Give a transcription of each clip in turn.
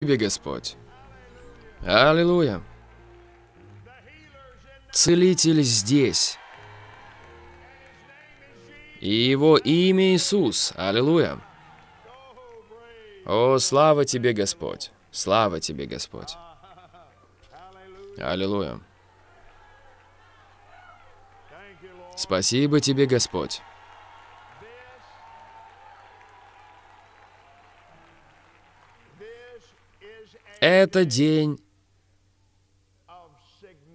Тебе, Господь. Аллилуйя. Целитель здесь. И его имя Иисус. Аллилуйя. О, слава тебе, Господь. Слава тебе, Господь. Аллилуйя. Спасибо тебе, Господь. Это день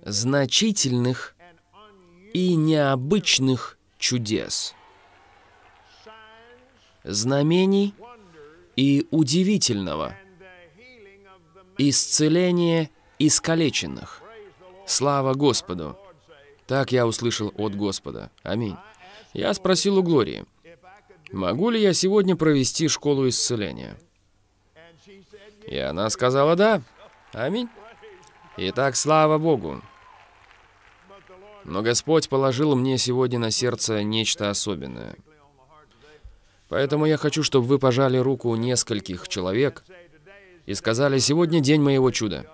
значительных и необычных чудес, знамений и удивительного, исцеления искалеченных. Слава Господу! Так я услышал от Господа. Аминь. Я спросил у Глории, могу ли я сегодня провести школу исцеления? И она сказала «да». Аминь. Итак, слава Богу. Но Господь положил мне сегодня на сердце нечто особенное. Поэтому я хочу, чтобы вы пожали руку нескольких человек и сказали, сегодня день моего чуда.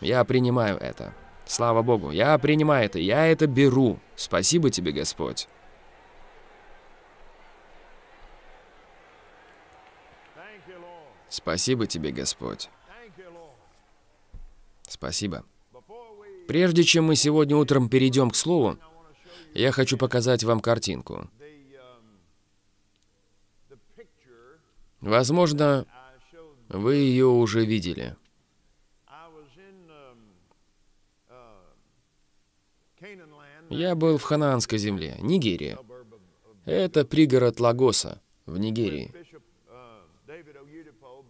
Я принимаю это. Слава Богу, я принимаю это, я это беру. Спасибо тебе, Господь. Спасибо тебе, Господь. Спасибо. Прежде чем мы сегодня утром перейдем к слову, я хочу показать вам картинку. Um, Возможно, вы ее уже видели. Um, uh, я был в Ханаанской земле, Нигерия. Это пригород Лагоса в Нигерии.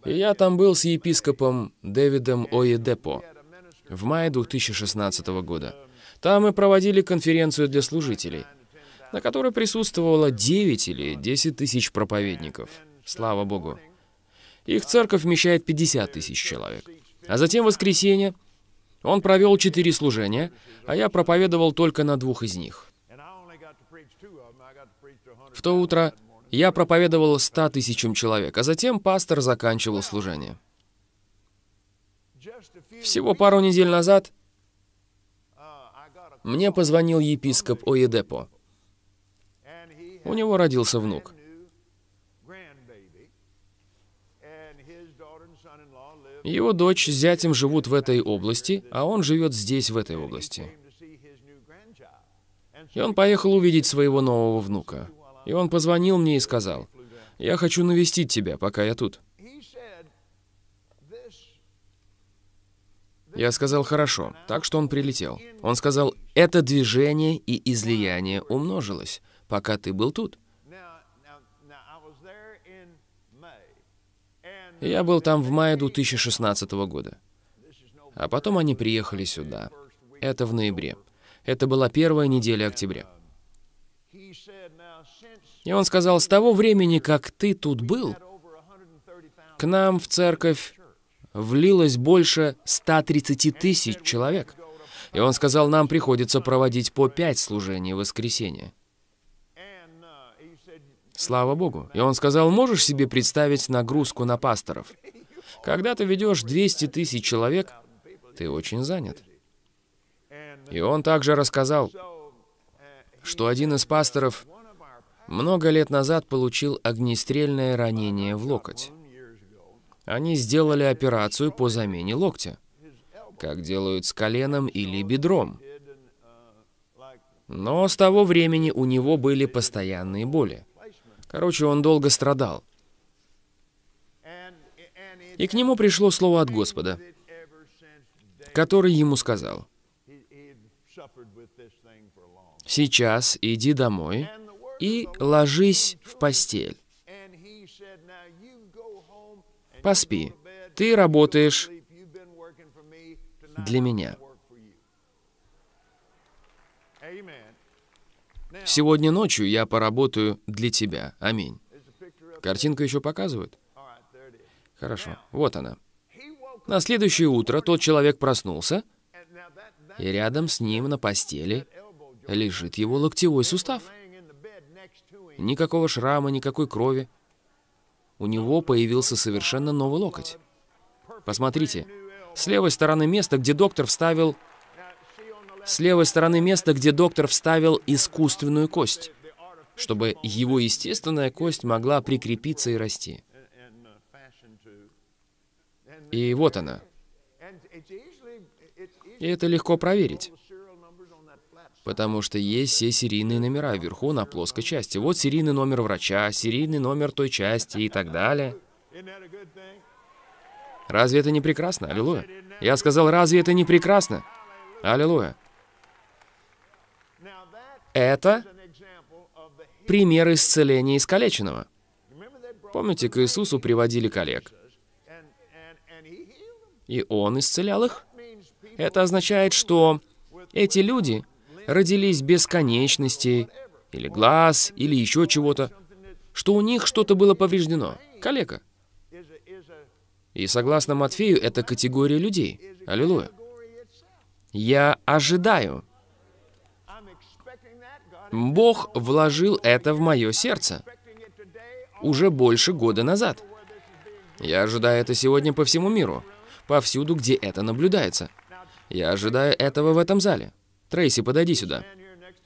И я там был с епископом Дэвидом Оедепо в мае 2016 года. Там мы проводили конференцию для служителей, на которой присутствовало 9 или 10 тысяч проповедников. Слава Богу. Их церковь вмещает 50 тысяч человек. А затем в воскресенье он провел четыре служения, а я проповедовал только на двух из них. В то утро я проповедовал ста тысячам человек, а затем пастор заканчивал служение. Всего пару недель назад мне позвонил епископ Оедепо. У него родился внук. Его дочь с зятем живут в этой области, а он живет здесь, в этой области. И он поехал увидеть своего нового внука. И он позвонил мне и сказал, «Я хочу навестить тебя, пока я тут». Я сказал «хорошо», так что он прилетел. Он сказал «это движение и излияние умножилось, пока ты был тут». Я был там в мае 2016 года. А потом они приехали сюда. Это в ноябре. Это была первая неделя октября. И он сказал, с того времени, как ты тут был, к нам в церковь влилось больше 130 тысяч человек. И он сказал, нам приходится проводить по пять служений в воскресенье. Слава Богу. И он сказал, можешь себе представить нагрузку на пасторов? Когда ты ведешь 200 тысяч человек, ты очень занят. И он также рассказал, что один из пасторов много лет назад получил огнестрельное ранение в локоть. Они сделали операцию по замене локтя, как делают с коленом или бедром. Но с того времени у него были постоянные боли. Короче, он долго страдал. И к нему пришло слово от Господа, который ему сказал, «Сейчас иди домой и ложись в постель. Поспи. Ты работаешь для меня. Сегодня ночью я поработаю для тебя. Аминь. Картинка еще показывает? Хорошо. Вот она. На следующее утро тот человек проснулся, и рядом с ним на постели лежит его локтевой сустав. Никакого шрама, никакой крови. У него появился совершенно новый локоть. Посмотрите, с левой стороны место, где доктор вставил... С левой стороны место, где доктор вставил искусственную кость, чтобы его естественная кость могла прикрепиться и расти. И вот она. И это легко проверить. Потому что есть все серийные номера вверху на плоской части. Вот серийный номер врача, серийный номер той части и так далее. Разве это не прекрасно? Аллилуйя. Я сказал, разве это не прекрасно? Аллилуйя. Это пример исцеления искалеченного. Помните, к Иисусу приводили коллег. И Он исцелял их. Это означает, что эти люди родились без конечностей, или глаз, или еще чего-то, что у них что-то было повреждено. Калека. И согласно Матфею, это категория людей. Аллилуйя. Я ожидаю. Бог вложил это в мое сердце уже больше года назад. Я ожидаю это сегодня по всему миру, повсюду, где это наблюдается. Я ожидаю этого в этом зале. Трейси, подойди сюда.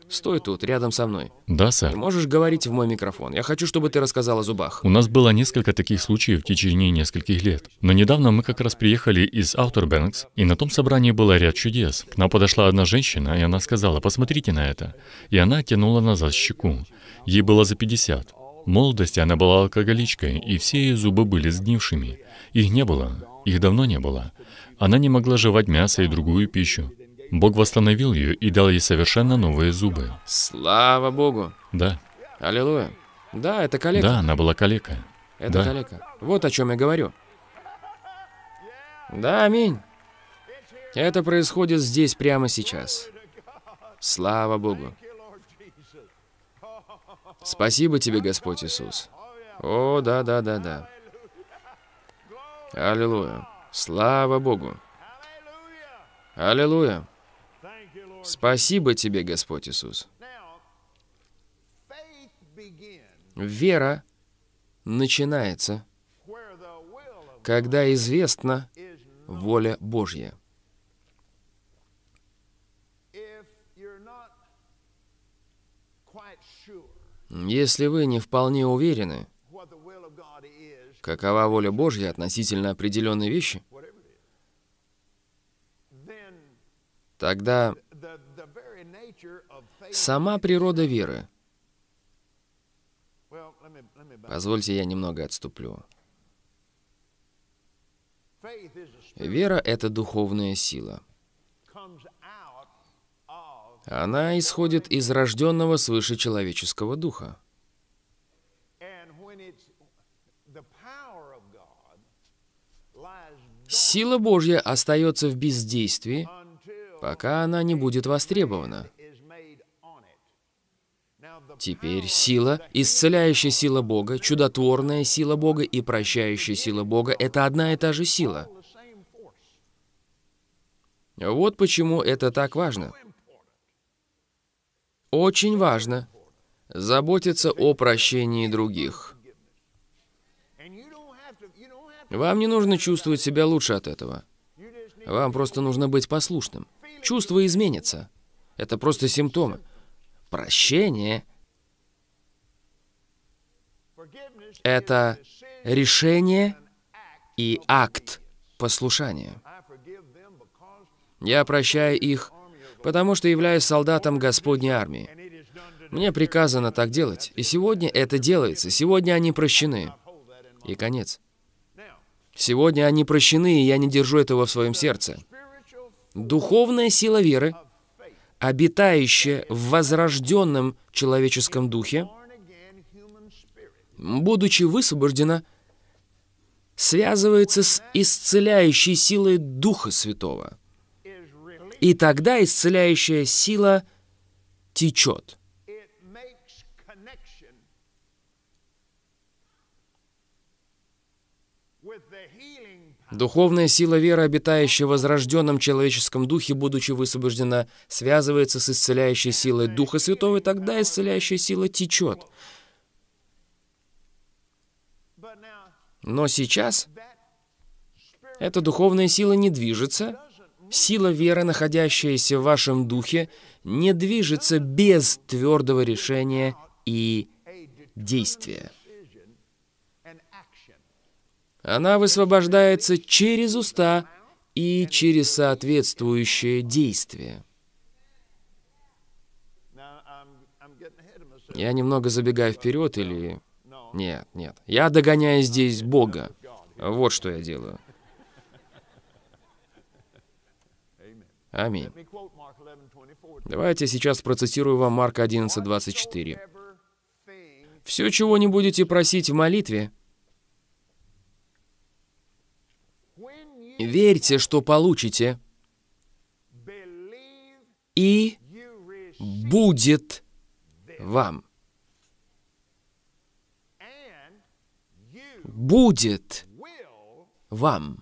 Стой тут, рядом со мной. Да, сэр. Ты можешь говорить в мой микрофон. Я хочу, чтобы ты рассказал о зубах. У нас было несколько таких случаев в течение нескольких лет. Но недавно мы как раз приехали из Outer и на том собрании было ряд чудес. К нам подошла одна женщина, и она сказала, посмотрите на это. И она тянула назад щеку. Ей было за 50. В молодости она была алкоголичкой, и все ее зубы были сгнившими. Их не было. Их давно не было. Она не могла жевать мясо и другую пищу. Бог восстановил ее и дал ей совершенно новые зубы. Слава Богу! Да. Аллилуйя. Да, это калека. Да, она была калека. Это да. калека. Вот о чем я говорю. Да, аминь. Это происходит здесь прямо сейчас. Слава Богу. Спасибо тебе, Господь Иисус. О, да, да, да, да. Аллилуйя. Слава Богу. Аллилуйя. Спасибо тебе, Господь Иисус. Вера начинается, когда известна воля Божья. Если вы не вполне уверены, какова воля Божья относительно определенной вещи, тогда Сама природа веры. Позвольте, я немного отступлю. Вера — это духовная сила. Она исходит из рожденного свыше человеческого духа. Сила Божья остается в бездействии, пока она не будет востребована. Теперь сила, исцеляющая сила Бога, чудотворная сила Бога и прощающая сила Бога – это одна и та же сила. Вот почему это так важно. Очень важно заботиться о прощении других. Вам не нужно чувствовать себя лучше от этого. Вам просто нужно быть послушным. Чувства изменятся. Это просто симптомы. Прощение Это решение и акт послушания. Я прощаю их, потому что являюсь солдатом Господней армии. Мне приказано так делать, и сегодня это делается. Сегодня они прощены. И конец. Сегодня они прощены, и я не держу этого в своем сердце. Духовная сила веры, обитающая в возрожденном человеческом духе, будучи высвобождена, связывается с исцеляющей силой Духа Святого. И тогда исцеляющая сила течет. Духовная сила веры, обитающая в возрожденном человеческом духе, будучи высвобождена, связывается с исцеляющей силой Духа Святого, и тогда исцеляющая сила течет – Но сейчас эта духовная сила не движется. Сила веры, находящаяся в вашем духе, не движется без твердого решения и действия. Она высвобождается через уста и через соответствующее действие. Я немного забегаю вперед или нет, нет. Я догоняю здесь Бога. Вот что я делаю. Аминь. Давайте сейчас процитирую вам Марка Марк 11:24. «Все, чего не будете просить в молитве, верьте, что получите, и будет вам». будет вам.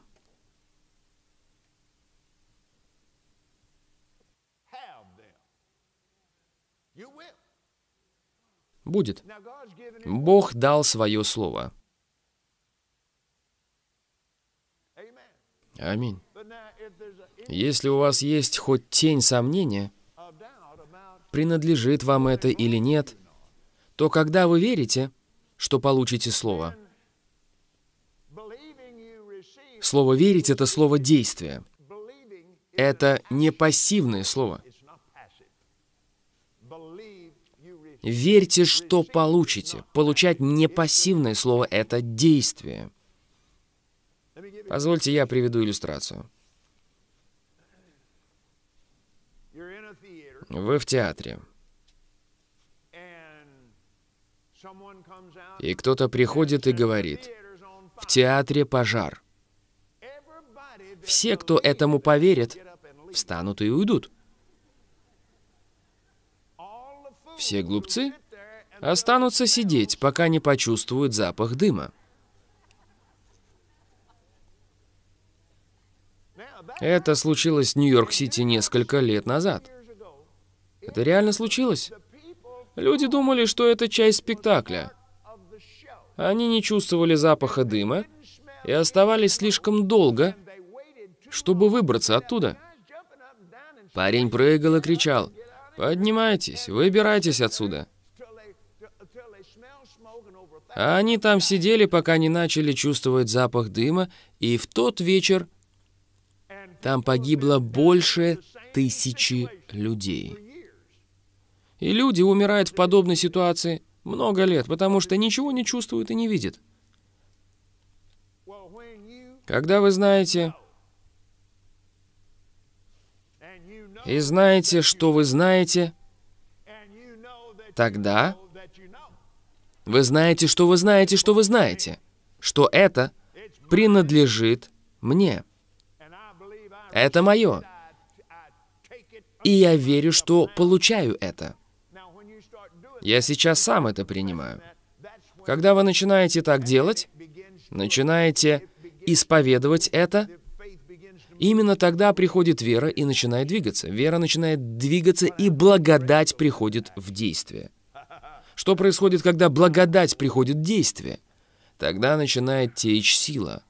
Будет. Бог дал свое слово. Аминь. Если у вас есть хоть тень сомнения, принадлежит вам это или нет, то когда вы верите, что получите слово – Слово «верить» — это слово «действие». Это не пассивное слово. Верьте, что получите. Получать не пассивное слово — это действие. Позвольте, я приведу иллюстрацию. Вы в театре. И кто-то приходит и говорит, «В театре пожар». Все, кто этому поверит, встанут и уйдут. Все глупцы останутся сидеть, пока не почувствуют запах дыма. Это случилось в Нью-Йорк-Сити несколько лет назад. Это реально случилось. Люди думали, что это часть спектакля. Они не чувствовали запаха дыма и оставались слишком долго, чтобы выбраться оттуда. Парень прыгал и кричал, «Поднимайтесь, выбирайтесь отсюда!» А они там сидели, пока не начали чувствовать запах дыма, и в тот вечер там погибло больше тысячи людей. И люди умирают в подобной ситуации много лет, потому что ничего не чувствуют и не видят. Когда вы знаете, и знаете, что вы знаете, тогда вы знаете, что вы знаете, что вы знаете, что это принадлежит мне. Это мое. И я верю, что получаю это. Я сейчас сам это принимаю. Когда вы начинаете так делать, начинаете исповедовать это, и именно тогда приходит вера и начинает двигаться. Вера начинает двигаться, и благодать приходит в действие. Что происходит, когда благодать приходит в действие? Тогда начинает течь сила.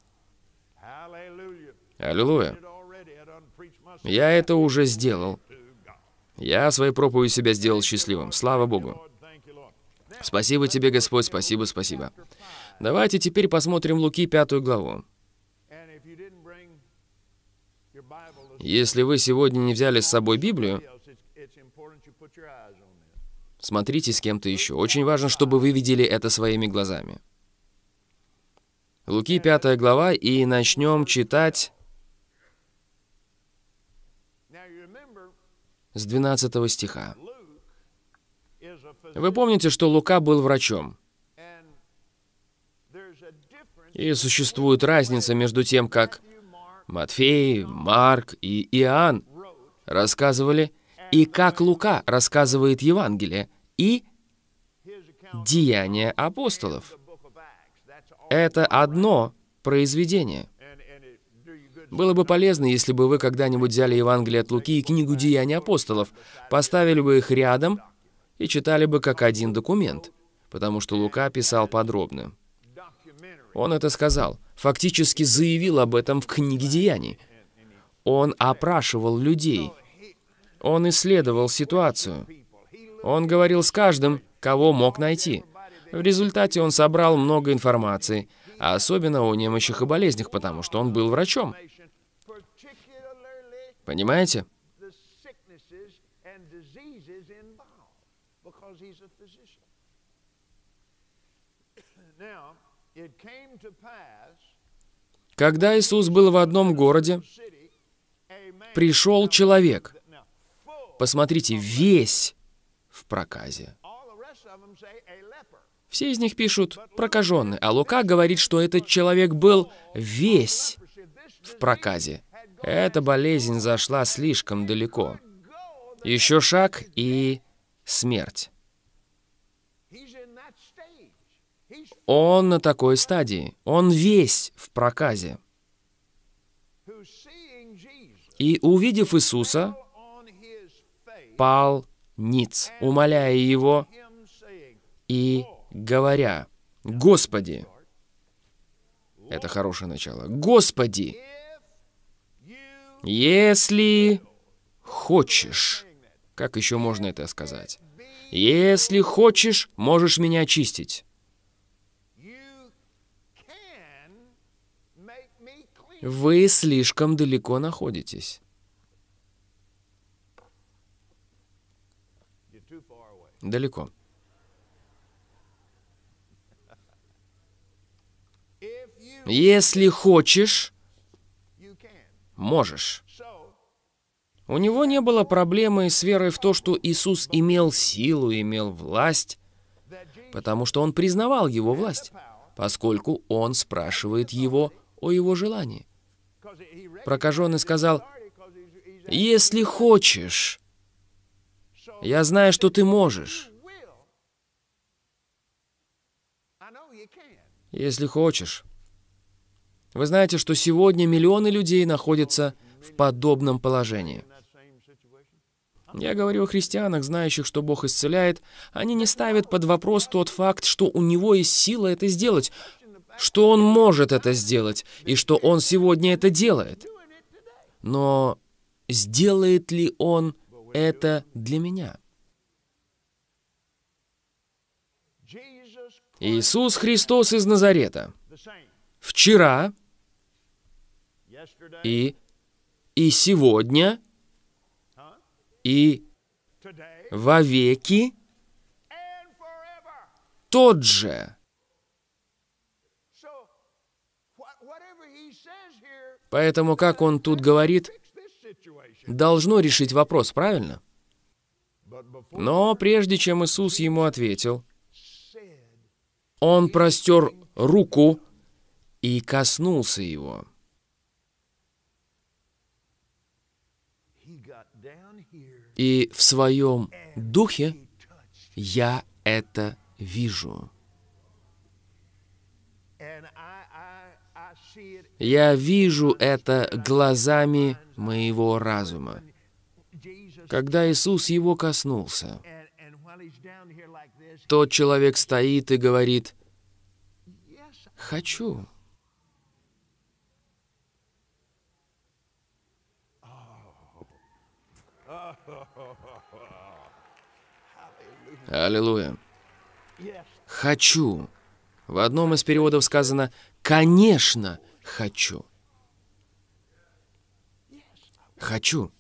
Аллилуйя. Я это уже сделал. Я своей проповедью себя сделал счастливым. Слава Богу. Спасибо тебе, Господь, спасибо, спасибо. Давайте теперь посмотрим Луки пятую главу. Если вы сегодня не взяли с собой Библию, смотрите с кем-то еще. Очень важно, чтобы вы видели это своими глазами. Луки 5 глава, и начнем читать с 12 стиха. Вы помните, что Лука был врачом. И существует разница между тем, как Матфей, Марк и Иоанн рассказывали, и как Лука рассказывает Евангелие, и деяния апостолов. Это одно произведение. Было бы полезно, если бы вы когда-нибудь взяли Евангелие от Луки и книгу «Деяния апостолов», поставили бы их рядом и читали бы как один документ, потому что Лука писал подробно. Он это сказал – фактически заявил об этом в книге «Деяний». Он опрашивал людей. Он исследовал ситуацию. Он говорил с каждым, кого мог найти. В результате он собрал много информации, а особенно о немощах и болезнях, потому что он был врачом. Понимаете? Now, it came to pass когда Иисус был в одном городе, пришел человек. Посмотрите, весь в проказе. Все из них пишут «прокаженный», а Лука говорит, что этот человек был весь в проказе. Эта болезнь зашла слишком далеко. Еще шаг и смерть. Он на такой стадии. Он весь в проказе. И, увидев Иисуса, пал ниц, умоляя его и говоря, «Господи!» Это хорошее начало. «Господи!» «Если хочешь...» Как еще можно это сказать? «Если хочешь, можешь меня очистить». Вы слишком далеко находитесь. Далеко. Если хочешь, можешь. У него не было проблемы с верой в то, что Иисус имел силу, имел власть, потому что он признавал его власть, поскольку он спрашивает его о его желании. Прокаженный сказал, «Если хочешь, я знаю, что ты можешь». Если хочешь. Вы знаете, что сегодня миллионы людей находятся в подобном положении. Я говорю о христианах, знающих, что Бог исцеляет. Они не ставят под вопрос тот факт, что у Него есть сила это сделать что он может это сделать и что он сегодня это делает. Но сделает ли он это для меня? Иисус Христос из Назарета. Вчера и, и сегодня и вовеки тот же. Поэтому, как он тут говорит, должно решить вопрос, правильно? Но прежде чем Иисус ему ответил, он простер руку и коснулся его. И в своем духе я это вижу. Я вижу это глазами моего разума. Когда Иисус его коснулся, тот человек стоит и говорит, «Хочу». Аллилуйя. «Хочу». В одном из переводов сказано «Конечно, хочу. Хочу.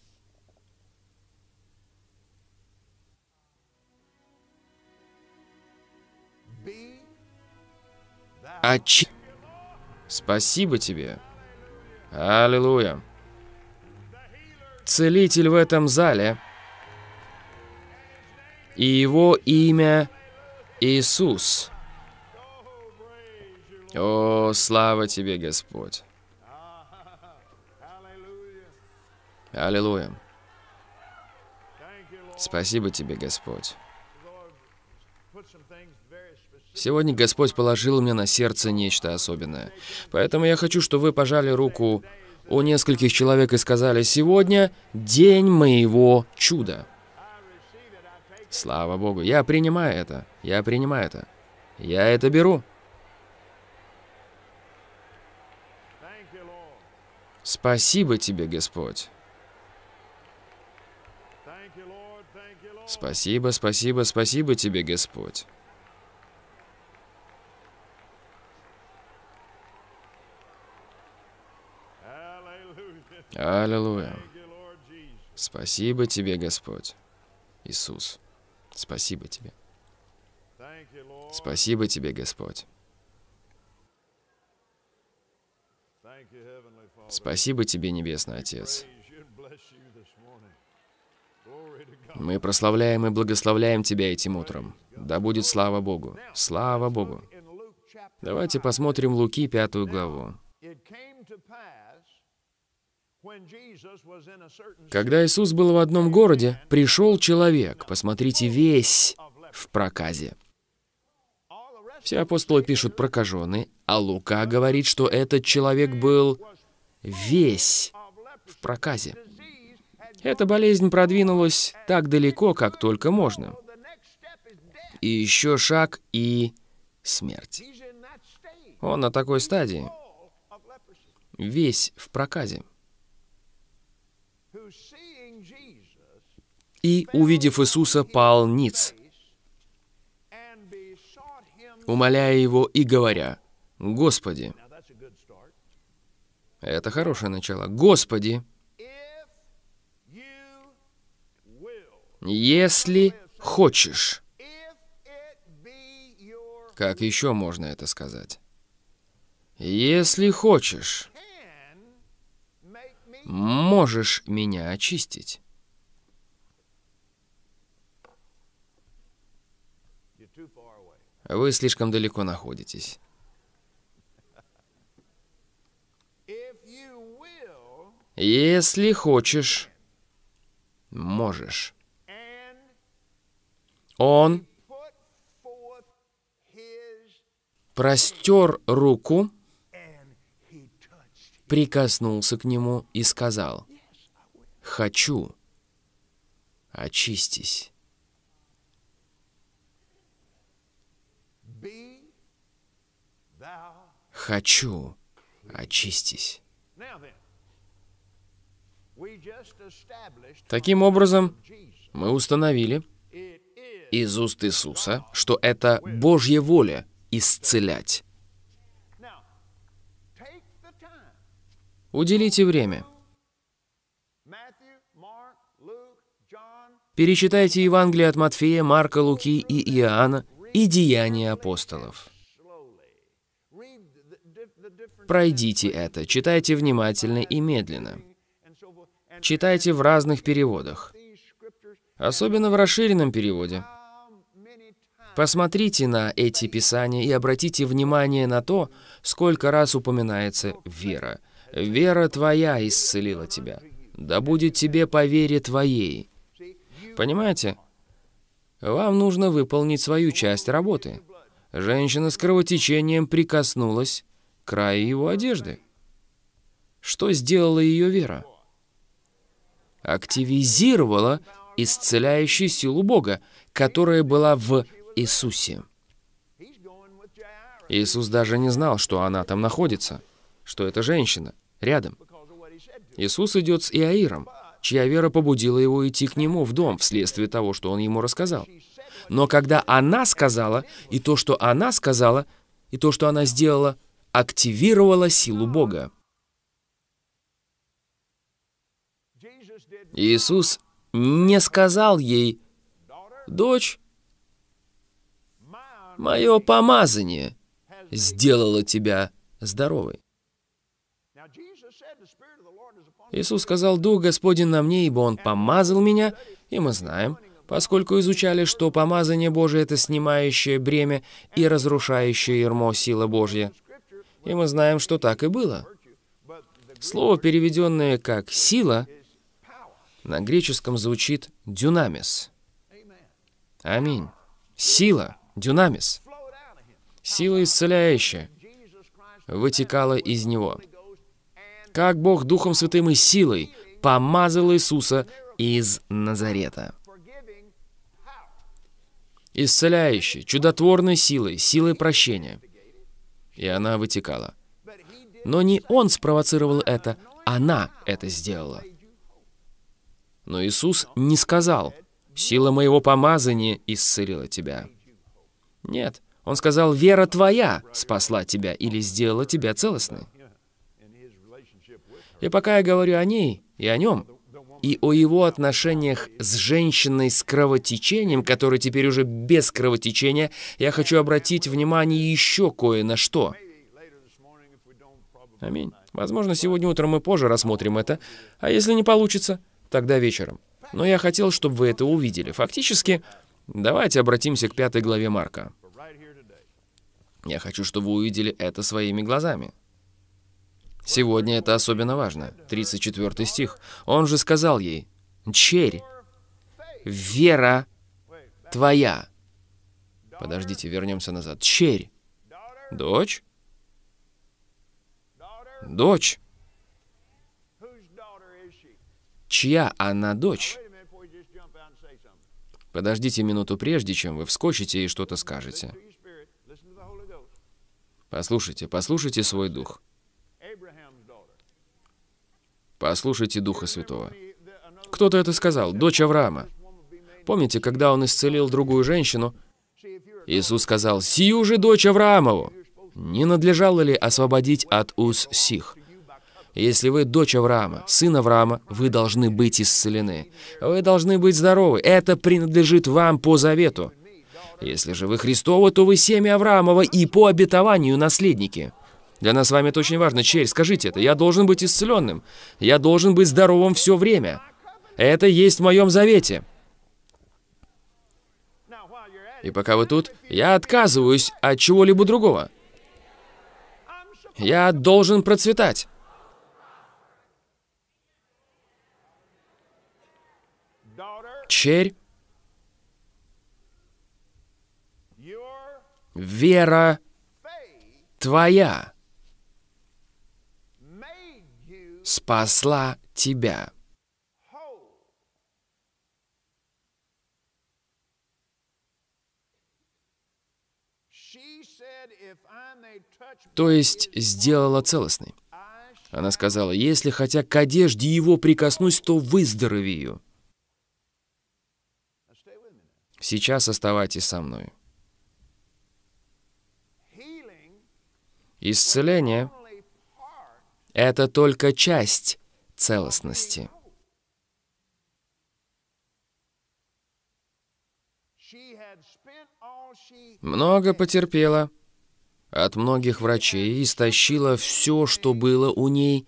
Очи... Спасибо тебе. Аллилуйя. Целитель в этом зале. И его имя Иисус. Иисус. О, слава тебе, Господь! Аллилуйя! Спасибо тебе, Господь! Сегодня Господь положил мне на сердце нечто особенное. Поэтому я хочу, чтобы вы пожали руку у нескольких человек и сказали, «Сегодня день моего чуда». Слава Богу, я принимаю это, я принимаю это, я это беру. Спасибо тебе, Господь. Спасибо, спасибо, спасибо тебе, Господь. Аллилуйя. Спасибо тебе, Господь. Иисус, спасибо тебе. Спасибо тебе, Господь. Спасибо тебе, Небесный Отец. Мы прославляем и благословляем Тебя этим утром. Да будет слава Богу. Слава Богу. Давайте посмотрим Луки, пятую главу. Когда Иисус был в одном городе, пришел человек, посмотрите, весь в проказе. Все апостолы пишут прокаженный, а Лука говорит, что этот человек был весь в проказе. Эта болезнь продвинулась так далеко, как только можно. И еще шаг и смерть. Он на такой стадии. Весь в проказе. И, увидев Иисуса, пал ниц, умоляя его и говоря, «Господи, это хорошее начало. Господи, если хочешь. Как еще можно это сказать? Если хочешь, можешь меня очистить. Вы слишком далеко находитесь. Если хочешь, можешь. Он простер руку, прикоснулся к нему и сказал, «Хочу, очистись». «Хочу, очистись». Таким образом, мы установили из уст Иисуса, что это Божья воля исцелять. Уделите время. Перечитайте Евангелие от Матфея, Марка, Луки и Иоанна и Деяния апостолов. Пройдите это, читайте внимательно и медленно читайте в разных переводах, особенно в расширенном переводе. Посмотрите на эти писания и обратите внимание на то, сколько раз упоминается «вера». «Вера твоя исцелила тебя». «Да будет тебе по вере твоей». Понимаете? Вам нужно выполнить свою часть работы. Женщина с кровотечением прикоснулась к краю его одежды. Что сделала ее вера? активизировала исцеляющую силу Бога, которая была в Иисусе. Иисус даже не знал, что она там находится, что эта женщина, рядом. Иисус идет с Иаиром, чья вера побудила его идти к нему в дом вследствие того, что он ему рассказал. Но когда она сказала, и то, что она сказала, и то, что она сделала, активировала силу Бога. Иисус не сказал ей, «Дочь, мое помазание сделало тебя здоровой». Иисус сказал, «Дух Господень на мне, ибо Он помазал меня, и мы знаем, поскольку изучали, что помазание Божие — это снимающее бремя и разрушающее ермо сила Божья. И мы знаем, что так и было». Слово, переведенное как «сила», на греческом звучит «дюнамис». Аминь. Сила, дюнамис. Сила исцеляющая вытекала из него. Как Бог Духом Святым и силой помазал Иисуса из Назарета. Исцеляющей, чудотворной силой, силой прощения. И она вытекала. Но не он спровоцировал это, она это сделала. Но Иисус не сказал, «Сила моего помазания исцелила тебя». Нет, Он сказал, «Вера твоя спасла тебя или сделала тебя целостной». И пока я говорю о ней и о нем, и о его отношениях с женщиной с кровотечением, которая теперь уже без кровотечения, я хочу обратить внимание еще кое на что. Аминь. Возможно, сегодня утром мы позже рассмотрим это, а если не получится, тогда вечером. Но я хотел, чтобы вы это увидели. Фактически, давайте обратимся к пятой главе Марка. Я хочу, чтобы вы увидели это своими глазами. Сегодня это особенно важно. 34 стих. Он же сказал ей, «Черь, вера твоя». Подождите, вернемся назад. «Черь, дочь, дочь, чья она дочь? Подождите минуту прежде, чем вы вскочите и что-то скажете. Послушайте, послушайте свой дух. Послушайте Духа Святого. Кто-то это сказал, дочь Авраама. Помните, когда он исцелил другую женщину, Иисус сказал, «Сию же дочь Авраамову!» Не надлежало ли освободить от уз сих? Если вы дочь Авраама, сын Авраама, вы должны быть исцелены. Вы должны быть здоровы. Это принадлежит вам по завету. Если же вы Христовы, то вы семя Авраамова и по обетованию наследники. Для нас с вами это очень важно. Черь, скажите это. Я должен быть исцеленным. Я должен быть здоровым все время. Это есть в моем завете. И пока вы тут, я отказываюсь от чего-либо другого. Я должен процветать. черь, вера твоя спасла тебя. То есть сделала целостной. Она сказала, если хотя к одежде его прикоснусь, то выздоровею. Сейчас оставайтесь со мной. Исцеление — это только часть целостности. Много потерпела от многих врачей, истощила все, что было у ней,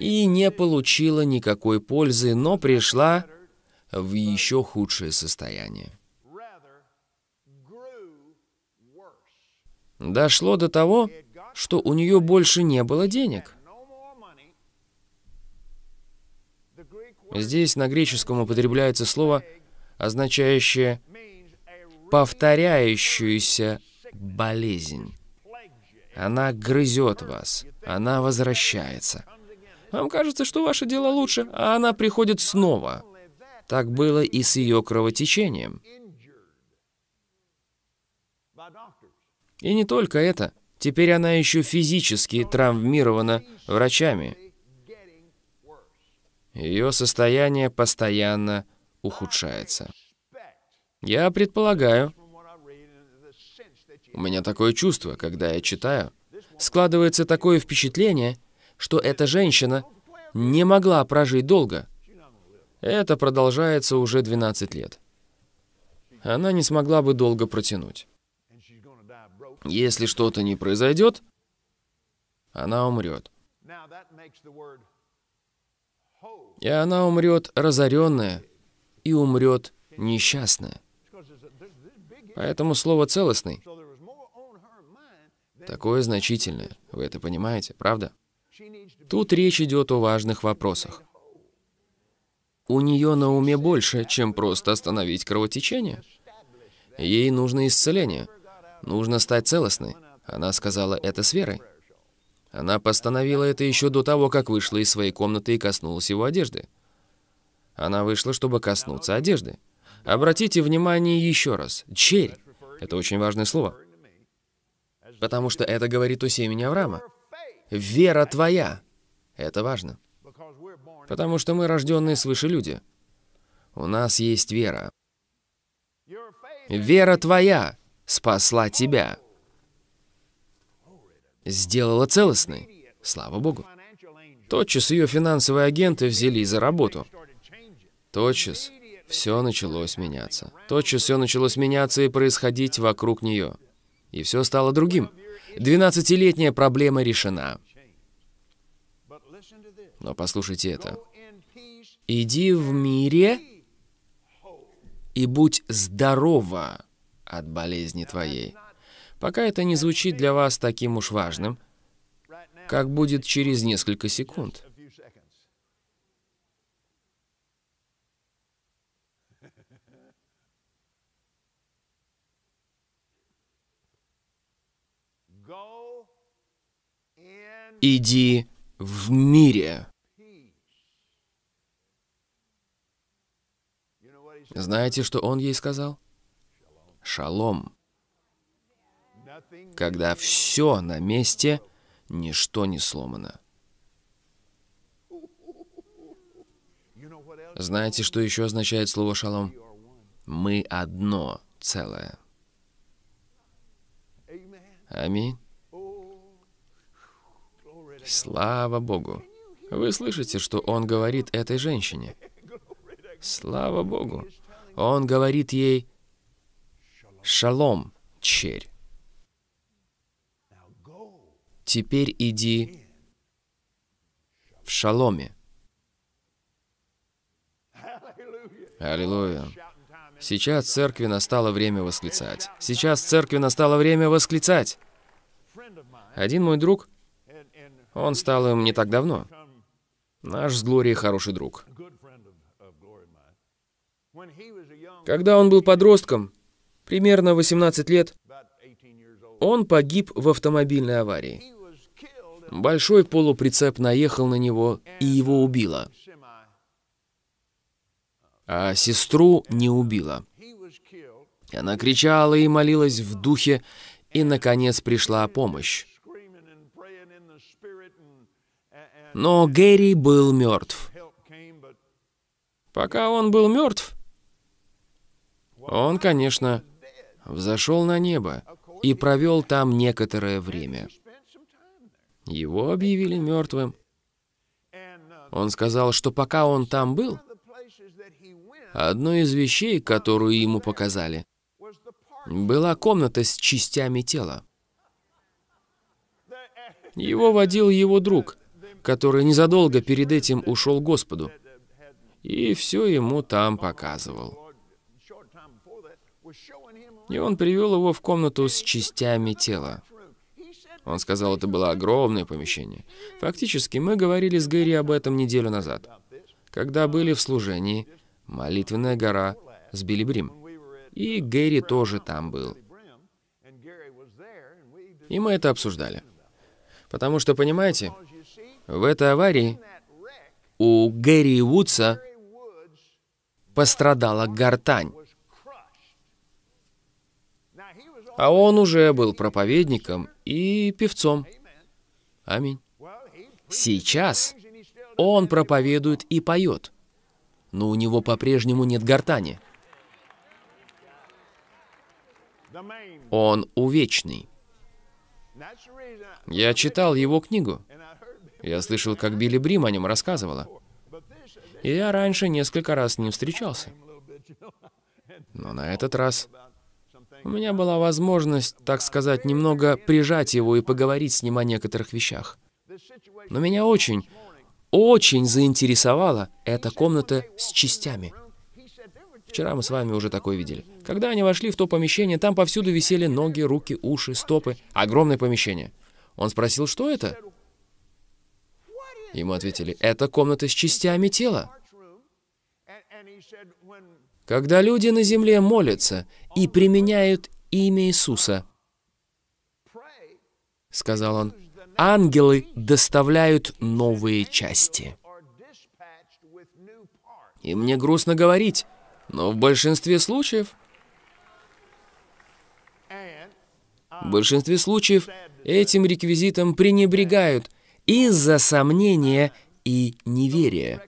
и не получила никакой пользы, но пришла в еще худшее состояние. Дошло до того, что у нее больше не было денег. Здесь на греческом употребляется слово, означающее «повторяющуюся болезнь». Она грызет вас, она возвращается. Вам кажется, что ваше дело лучше, а она приходит снова. Так было и с ее кровотечением. И не только это. Теперь она еще физически травмирована врачами. Ее состояние постоянно ухудшается. Я предполагаю, у меня такое чувство, когда я читаю. Складывается такое впечатление, что эта женщина не могла прожить долго. Это продолжается уже 12 лет. Она не смогла бы долго протянуть. Если что-то не произойдет, она умрет. И она умрет разоренная и умрет несчастная. Поэтому слово «целостный» такое значительное. Вы это понимаете, правда? Тут речь идет о важных вопросах. У нее на уме больше, чем просто остановить кровотечение. Ей нужно исцеление – Нужно стать целостной. Она сказала это с верой. Она постановила это еще до того, как вышла из своей комнаты и коснулась его одежды. Она вышла, чтобы коснуться одежды. Обратите внимание еще раз. «Черь» — это очень важное слово. Потому что это говорит о семени Авраама. «Вера твоя» — это важно. Потому что мы рожденные свыше люди. У нас есть вера. «Вера твоя» спасла тебя. Сделала целостной. Слава Богу. Тотчас ее финансовые агенты взяли за работу. Тотчас все началось меняться. Тотчас все началось меняться и происходить вокруг нее. И все стало другим. Двенадцатилетняя проблема решена. Но послушайте это. «Иди в мире и будь здорова» от болезни твоей. Пока это не звучит для вас таким уж важным, как будет через несколько секунд. Иди в мире. Знаете, что он ей сказал? шалом. Когда все на месте, ничто не сломано. Знаете, что еще означает слово «шалом»? Мы одно целое. Аминь. Слава Богу. Вы слышите, что он говорит этой женщине? Слава Богу. Он говорит ей, Шалом, черь. Теперь иди в шаломе. Аллилуйя. Сейчас церкви настало время восклицать. Сейчас церкви настало время восклицать. Один мой друг, он стал им не так давно. Наш с Глорией хороший друг. Когда он был подростком, примерно 18 лет, он погиб в автомобильной аварии. Большой полуприцеп наехал на него и его убило. А сестру не убило. Она кричала и молилась в духе, и, наконец, пришла помощь. Но Гэри был мертв. Пока он был мертв, он, конечно, взошел на небо и провел там некоторое время. Его объявили мертвым. Он сказал, что пока он там был, одной из вещей, которую ему показали, была комната с частями тела. Его водил его друг, который незадолго перед этим ушел к Господу, и все ему там показывал и он привел его в комнату с частями тела. Он сказал, это было огромное помещение. Фактически, мы говорили с Гэри об этом неделю назад, когда были в служении «Молитвенная гора» с Билли Брим. И Гэри тоже там был. И мы это обсуждали. Потому что, понимаете, в этой аварии у Гэри Вудса пострадала гортань. А он уже был проповедником и певцом. Аминь. Сейчас он проповедует и поет, но у него по-прежнему нет гортани. Он увечный. Я читал его книгу. Я слышал, как Билли Брим о нем рассказывала. И я раньше несколько раз с ним встречался. Но на этот раз у меня была возможность, так сказать, немного прижать его и поговорить с ним о некоторых вещах. Но меня очень, очень заинтересовала эта комната с частями. Вчера мы с вами уже такое видели. Когда они вошли в то помещение, там повсюду висели ноги, руки, уши, стопы. Огромное помещение. Он спросил, что это? Ему ответили, это комната с частями тела. Когда люди на земле молятся, и применяют имя Иисуса. Сказал он, ангелы доставляют новые части. И мне грустно говорить, но в большинстве случаев... В большинстве случаев этим реквизитом пренебрегают из-за сомнения и неверия.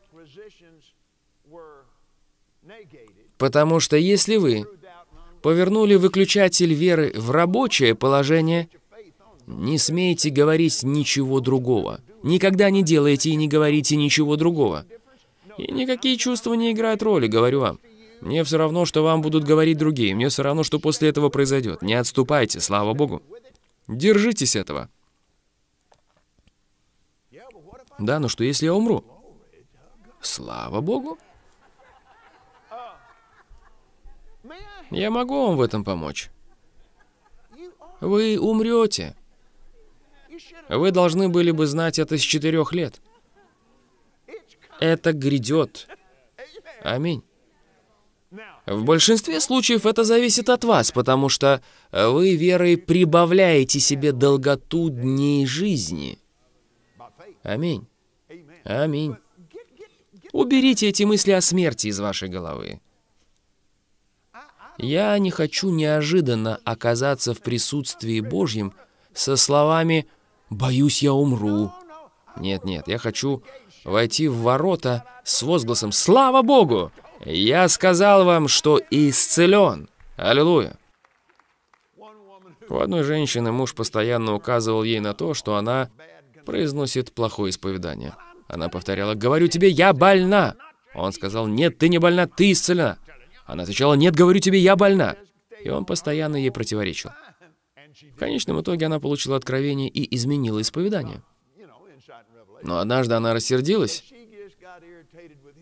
Потому что если вы повернули выключатель веры в рабочее положение. Не смейте говорить ничего другого. Никогда не делайте и не говорите ничего другого. И никакие чувства не играют роли, говорю вам. Мне все равно, что вам будут говорить другие. Мне все равно, что после этого произойдет. Не отступайте, слава богу. Держитесь этого. Да, но ну что если я умру? Слава богу. Я могу вам в этом помочь. Вы умрете. Вы должны были бы знать это с четырех лет. Это грядет. Аминь. В большинстве случаев это зависит от вас, потому что вы верой прибавляете себе долготу дней жизни. Аминь. Аминь. Уберите эти мысли о смерти из вашей головы. Я не хочу неожиданно оказаться в присутствии Божьем со словами «боюсь, я умру». Нет-нет, я хочу войти в ворота с возгласом «Слава Богу! Я сказал вам, что исцелен! Аллилуйя!» У одной женщины муж постоянно указывал ей на то, что она произносит плохое исповедание. Она повторяла «Говорю тебе, я больна!» Он сказал «Нет, ты не больна, ты исцелена!» Она отвечала, «Нет, говорю тебе, я больна». И он постоянно ей противоречил. В конечном итоге она получила откровение и изменила исповедание. Но однажды она рассердилась,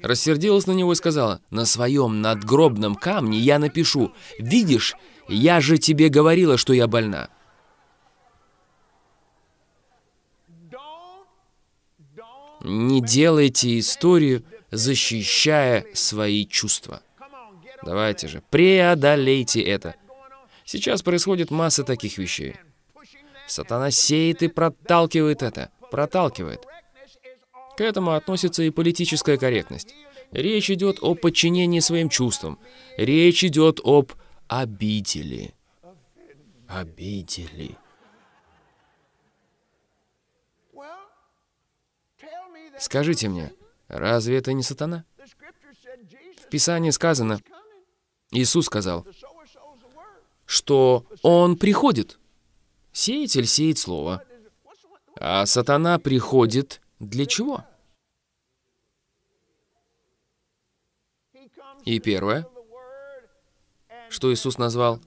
рассердилась на него и сказала, «На своем надгробном камне я напишу, видишь, я же тебе говорила, что я больна». Не делайте историю, защищая свои чувства. Давайте же, преодолейте это. Сейчас происходит масса таких вещей. Сатана сеет и проталкивает это, проталкивает. К этому относится и политическая корректность. Речь идет о подчинении своим чувствам. Речь идет об обители. Обители. Скажите мне, разве это не сатана? В Писании сказано, Иисус сказал, что Он приходит. Сеятель сеет слово. А сатана приходит для чего? И первое, что Иисус назвал,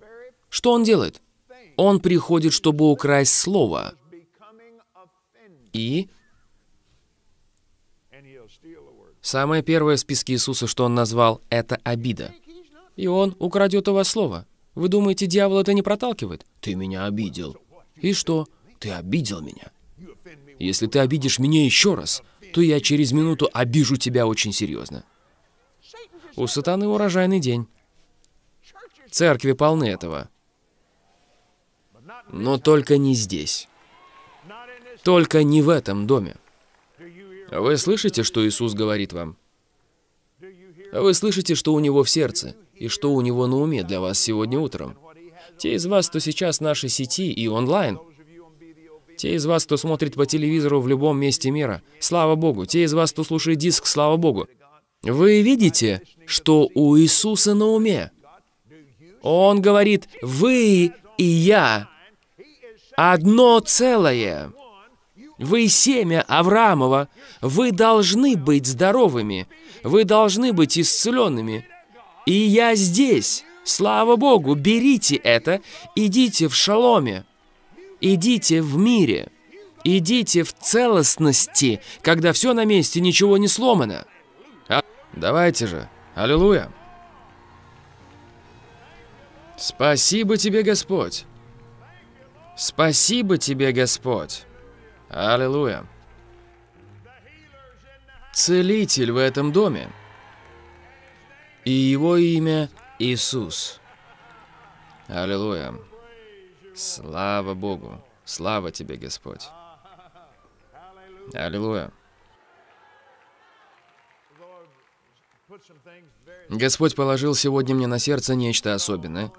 что Он делает? Он приходит, чтобы украсть слово. И самое первое в списке Иисуса, что Он назвал, это обида. И он украдет у вас слово. Вы думаете, дьявол это не проталкивает? Ты меня обидел. И что? Ты обидел меня. Если ты обидишь меня еще раз, то я через минуту обижу тебя очень серьезно. У сатаны урожайный день. Церкви полны этого. Но только не здесь. Только не в этом доме. Вы слышите, что Иисус говорит вам? Вы слышите, что у него в сердце? и что у него на уме для вас сегодня утром. Те из вас, кто сейчас в нашей сети и онлайн, те из вас, кто смотрит по телевизору в любом месте мира, слава Богу. Те из вас, кто слушает диск, слава Богу. Вы видите, что у Иисуса на уме? Он говорит, вы и я одно целое. Вы семя Авраамова. Вы должны быть здоровыми. Вы должны быть исцеленными. И я здесь! Слава Богу! Берите это! Идите в шаломе! Идите в мире! Идите в целостности, когда все на месте, ничего не сломано!» а... «Давайте же! Аллилуйя!» «Спасибо тебе, Господь!» «Спасибо тебе, Господь!» «Аллилуйя!» «Целитель в этом доме!» и его имя Иисус. Аллилуйя. Слава Богу. Слава тебе, Господь. Аллилуйя. Господь положил сегодня мне на сердце нечто особенное.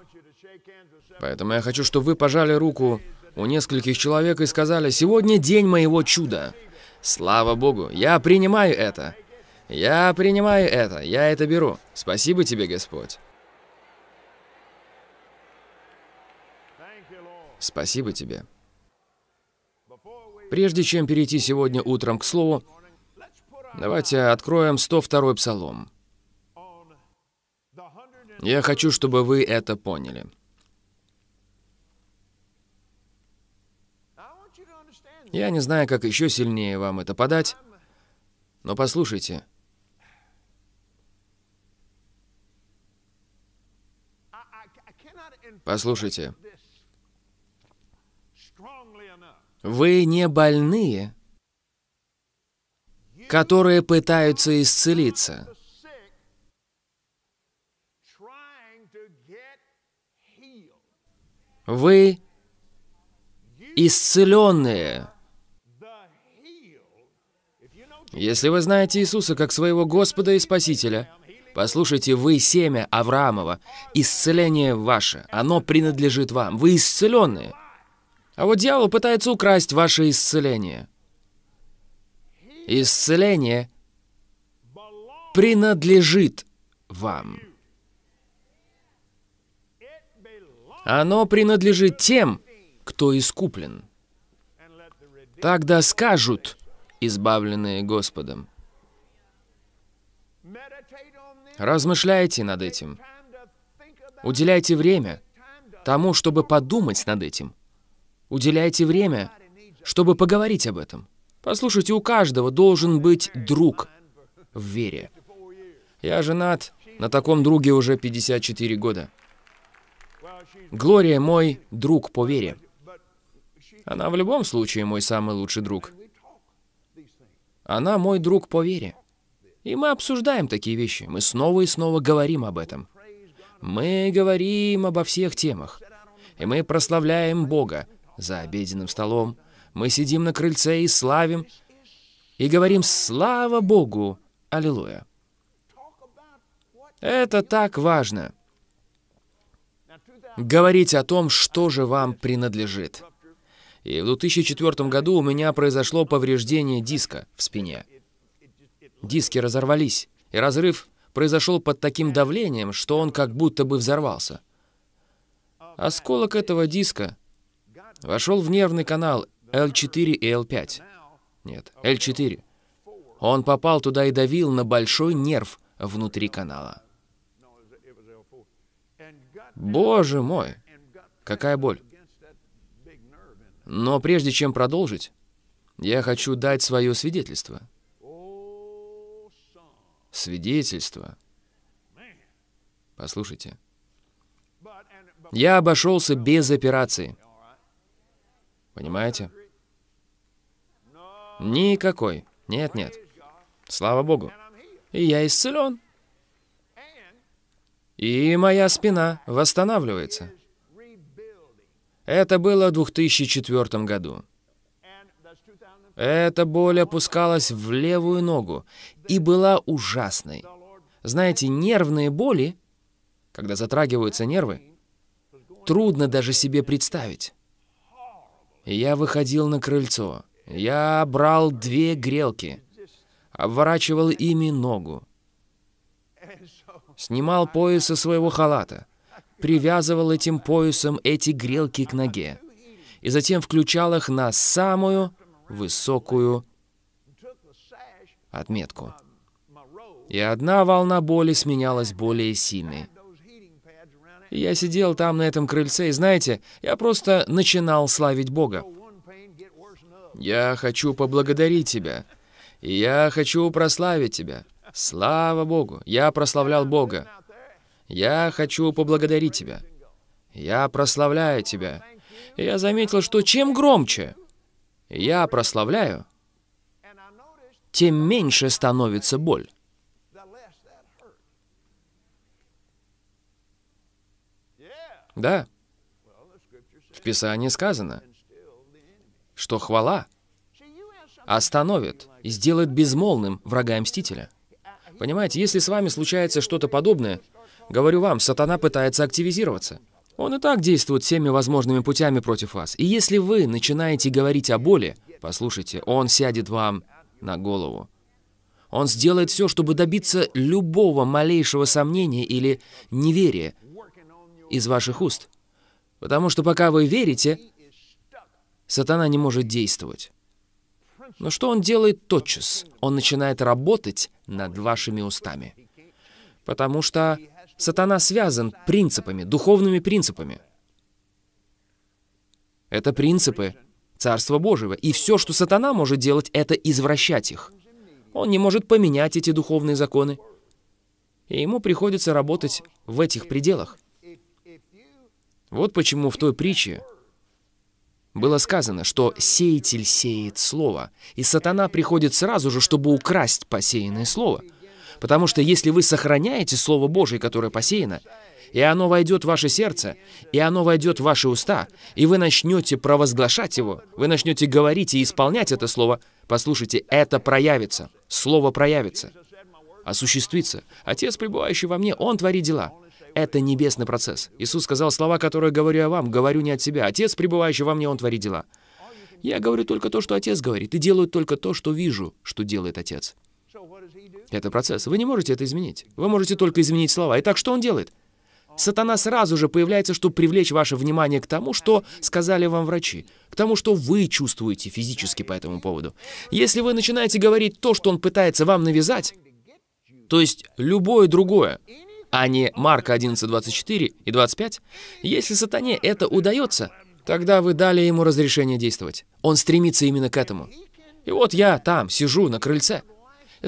Поэтому я хочу, чтобы вы пожали руку у нескольких человек и сказали, «Сегодня день моего чуда». Слава Богу, я принимаю это. «Я принимаю это, я это беру. Спасибо тебе, Господь». Спасибо тебе. Прежде чем перейти сегодня утром к слову, давайте откроем 102-й псалом. Я хочу, чтобы вы это поняли. Я не знаю, как еще сильнее вам это подать, но послушайте, Послушайте. Вы не больные, которые пытаются исцелиться. Вы исцеленные. Если вы знаете Иисуса как своего Господа и Спасителя, Послушайте, вы семя Авраамова. Исцеление ваше. Оно принадлежит вам. Вы исцеленные. А вот дьявол пытается украсть ваше исцеление. Исцеление принадлежит вам. Оно принадлежит тем, кто искуплен. Тогда скажут, избавленные Господом. Размышляйте над этим. Уделяйте время тому, чтобы подумать над этим. Уделяйте время, чтобы поговорить об этом. Послушайте, у каждого должен быть друг в вере. Я женат на таком друге уже 54 года. Глория мой друг по вере. Она в любом случае мой самый лучший друг. Она мой друг по вере. И мы обсуждаем такие вещи. Мы снова и снова говорим об этом. Мы говорим обо всех темах. И мы прославляем Бога за обеденным столом. Мы сидим на крыльце и славим. И говорим «Слава Богу! Аллилуйя!» Это так важно. Говорить о том, что же вам принадлежит. И в 2004 году у меня произошло повреждение диска в спине. Диски разорвались, и разрыв произошел под таким давлением, что он как будто бы взорвался. Осколок этого диска вошел в нервный канал L4 и L5. Нет, L4. Он попал туда и давил на большой нерв внутри канала. Боже мой, какая боль. Но прежде чем продолжить, я хочу дать свое свидетельство свидетельство. Послушайте. Я обошелся без операции. Понимаете? Никакой. Нет-нет. Слава Богу. И я исцелен. И моя спина восстанавливается. Это было в 2004 году. Эта боль опускалась в левую ногу и была ужасной. Знаете, нервные боли, когда затрагиваются нервы, трудно даже себе представить. Я выходил на крыльцо. Я брал две грелки, обворачивал ими ногу, снимал пояс со своего халата, привязывал этим поясом эти грелки к ноге и затем включал их на самую высокую отметку. И одна волна боли сменялась более сильной. И я сидел там на этом крыльце, и знаете, я просто начинал славить Бога. Я хочу поблагодарить Тебя. И я хочу прославить Тебя. Слава Богу! Я прославлял Бога. Я хочу поблагодарить Тебя. Я прославляю Тебя. И я заметил, что чем громче, я прославляю, тем меньше становится боль. Да. В Писании сказано, что хвала остановит и сделает безмолвным врага мстителя. Понимаете, если с вами случается что-то подобное, говорю вам, сатана пытается активизироваться. Он и так действует всеми возможными путями против вас. И если вы начинаете говорить о боли, послушайте, он сядет вам на голову. Он сделает все, чтобы добиться любого малейшего сомнения или неверия из ваших уст. Потому что пока вы верите, сатана не может действовать. Но что он делает тотчас? Он начинает работать над вашими устами. Потому что Сатана связан принципами, духовными принципами. Это принципы Царства Божьего. И все, что сатана может делать, это извращать их. Он не может поменять эти духовные законы. И ему приходится работать в этих пределах. Вот почему в той притче было сказано, что сеятель сеет слово, и сатана приходит сразу же, чтобы украсть посеянное слово — Потому что если вы сохраняете Слово Божие, которое посеяно, и оно войдет в ваше сердце, и оно войдет в ваши уста, и вы начнете провозглашать его, вы начнете говорить и исполнять это слово, послушайте, это проявится, слово проявится, осуществится. Отец, пребывающий во мне, Он творит дела. Это небесный процесс. Иисус сказал слова, которые говорю я вам, говорю не от себя. Отец, пребывающий во мне, Он творит дела. Я говорю только то, что Отец говорит, и делаю только то, что вижу, что делает Отец. Это процесс. Вы не можете это изменить. Вы можете только изменить слова. Итак, что он делает? Сатана сразу же появляется, чтобы привлечь ваше внимание к тому, что сказали вам врачи, к тому, что вы чувствуете физически по этому поводу. Если вы начинаете говорить то, что он пытается вам навязать, то есть любое другое, а не Марка 11, 24 и 25, если сатане это удается, тогда вы дали ему разрешение действовать. Он стремится именно к этому. И вот я там сижу на крыльце,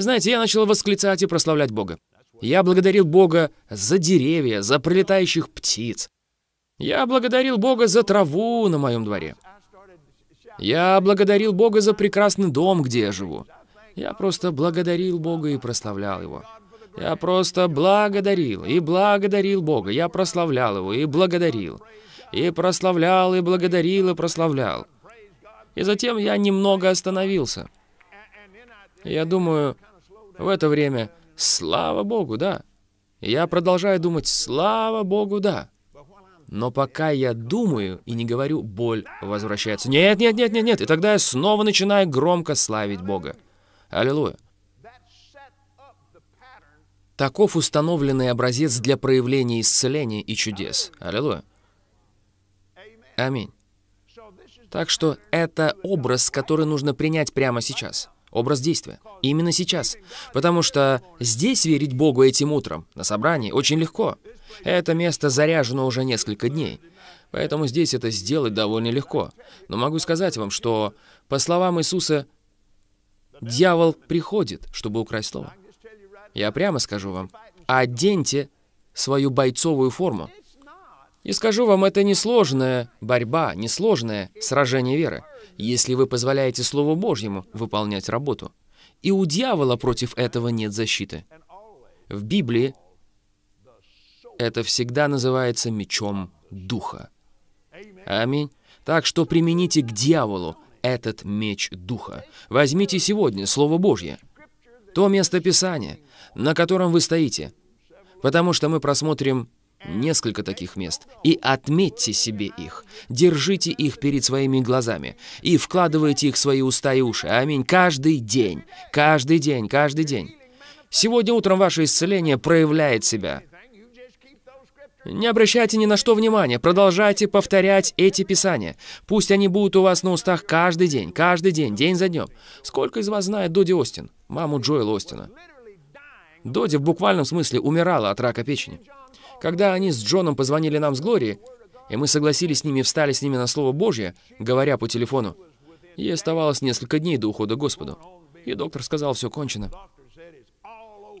знаете, я начал восклицать и прославлять Бога. Я благодарил Бога за деревья, за пролетающих птиц. Я благодарил Бога за траву на моем дворе. Я благодарил Бога за прекрасный дом, где я живу. Я просто благодарил Бога и прославлял Его. Я просто благодарил и благодарил Бога. Я прославлял Его и благодарил. И прославлял, и благодарил, и прославлял. И затем я немного остановился. Я думаю, в это время «Слава Богу, да!» Я продолжаю думать «Слава Богу, да!» Но пока я думаю и не говорю, боль возвращается. Нет, нет, нет, нет, нет. И тогда я снова начинаю громко славить Бога. Аллилуйя. Таков установленный образец для проявления исцеления и чудес. Аллилуйя. Аминь. Так что это образ, который нужно принять прямо сейчас образ действия. именно сейчас. Потому что здесь верить Богу этим утром, на собрании, очень легко. Это место заряжено уже несколько дней. Поэтому здесь это сделать довольно легко. Но могу сказать вам, что, по словам Иисуса, дьявол приходит, чтобы украсть слово. Я прямо скажу вам, оденьте свою бойцовую форму. И скажу вам, это несложная борьба, несложное сражение веры, если вы позволяете Слову Божьему выполнять работу. И у дьявола против этого нет защиты. В Библии это всегда называется мечом Духа. Аминь. Так что примените к дьяволу этот меч Духа. Возьмите сегодня Слово Божье, то место Писания, на котором вы стоите, потому что мы просмотрим Несколько таких мест. И отметьте себе их. Держите их перед своими глазами. И вкладывайте их в свои уста и уши. Аминь. Каждый день. Каждый день. Каждый день. Сегодня утром ваше исцеление проявляет себя. Не обращайте ни на что внимания, продолжайте повторять эти писания. Пусть они будут у вас на устах каждый день, каждый день, день за днем. Сколько из вас знает Доди Остин, маму Джоэла Остина? Доди в буквальном смысле умирала от рака печени. Когда они с Джоном позвонили нам с Глори, и мы согласились с ними встали с ними на Слово Божье, говоря по телефону, ей оставалось несколько дней до ухода Господу. И доктор сказал, все кончено.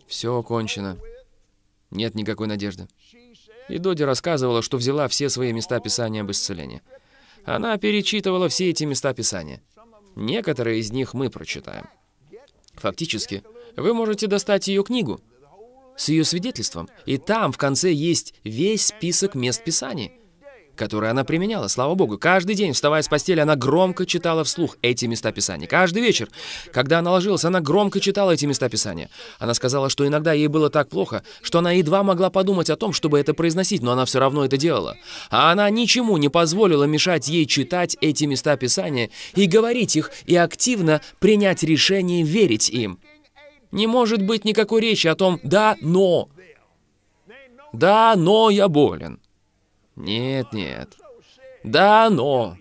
Все кончено. Нет никакой надежды. И Доди рассказывала, что взяла все свои места Писания об исцелении. Она перечитывала все эти места Писания. Некоторые из них мы прочитаем. Фактически, вы можете достать ее книгу, с ее свидетельством. И там в конце есть весь список мест Писаний, которые она применяла, слава Богу. Каждый день, вставая с постели, она громко читала вслух эти места Писания. Каждый вечер, когда она ложилась, она громко читала эти места Писания. Она сказала, что иногда ей было так плохо, что она едва могла подумать о том, чтобы это произносить, но она все равно это делала. А она ничему не позволила мешать ей читать эти места Писания и говорить их, и активно принять решение верить им. Не может быть никакой речи о том «да, но». «Да, но я болен». Нет, нет. «Да, но».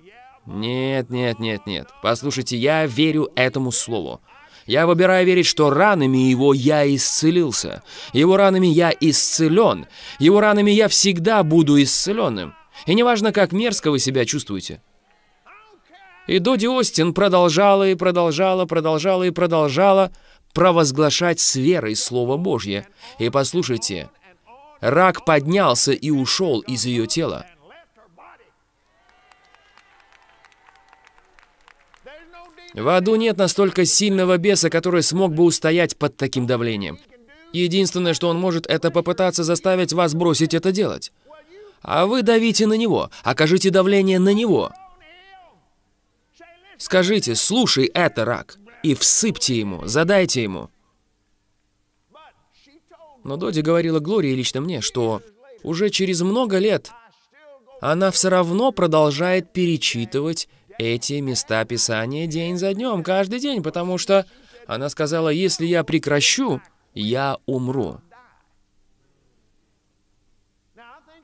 Нет, нет, нет, нет. Послушайте, я верю этому слову. Я выбираю верить, что ранами его я исцелился. Его ранами я исцелен. Его ранами я всегда буду исцеленным. И неважно, как мерзко вы себя чувствуете. И Доди Остин продолжала и продолжала, продолжала и продолжала, провозглашать с верой Слово Божье. И послушайте, рак поднялся и ушел из ее тела. В аду нет настолько сильного беса, который смог бы устоять под таким давлением. Единственное, что он может, это попытаться заставить вас бросить это делать. А вы давите на него, окажите давление на него. Скажите, слушай это, рак и всыпьте ему, задайте ему. Но Доди говорила Глории лично мне, что уже через много лет она все равно продолжает перечитывать эти места Писания день за днем, каждый день, потому что она сказала, если я прекращу, я умру.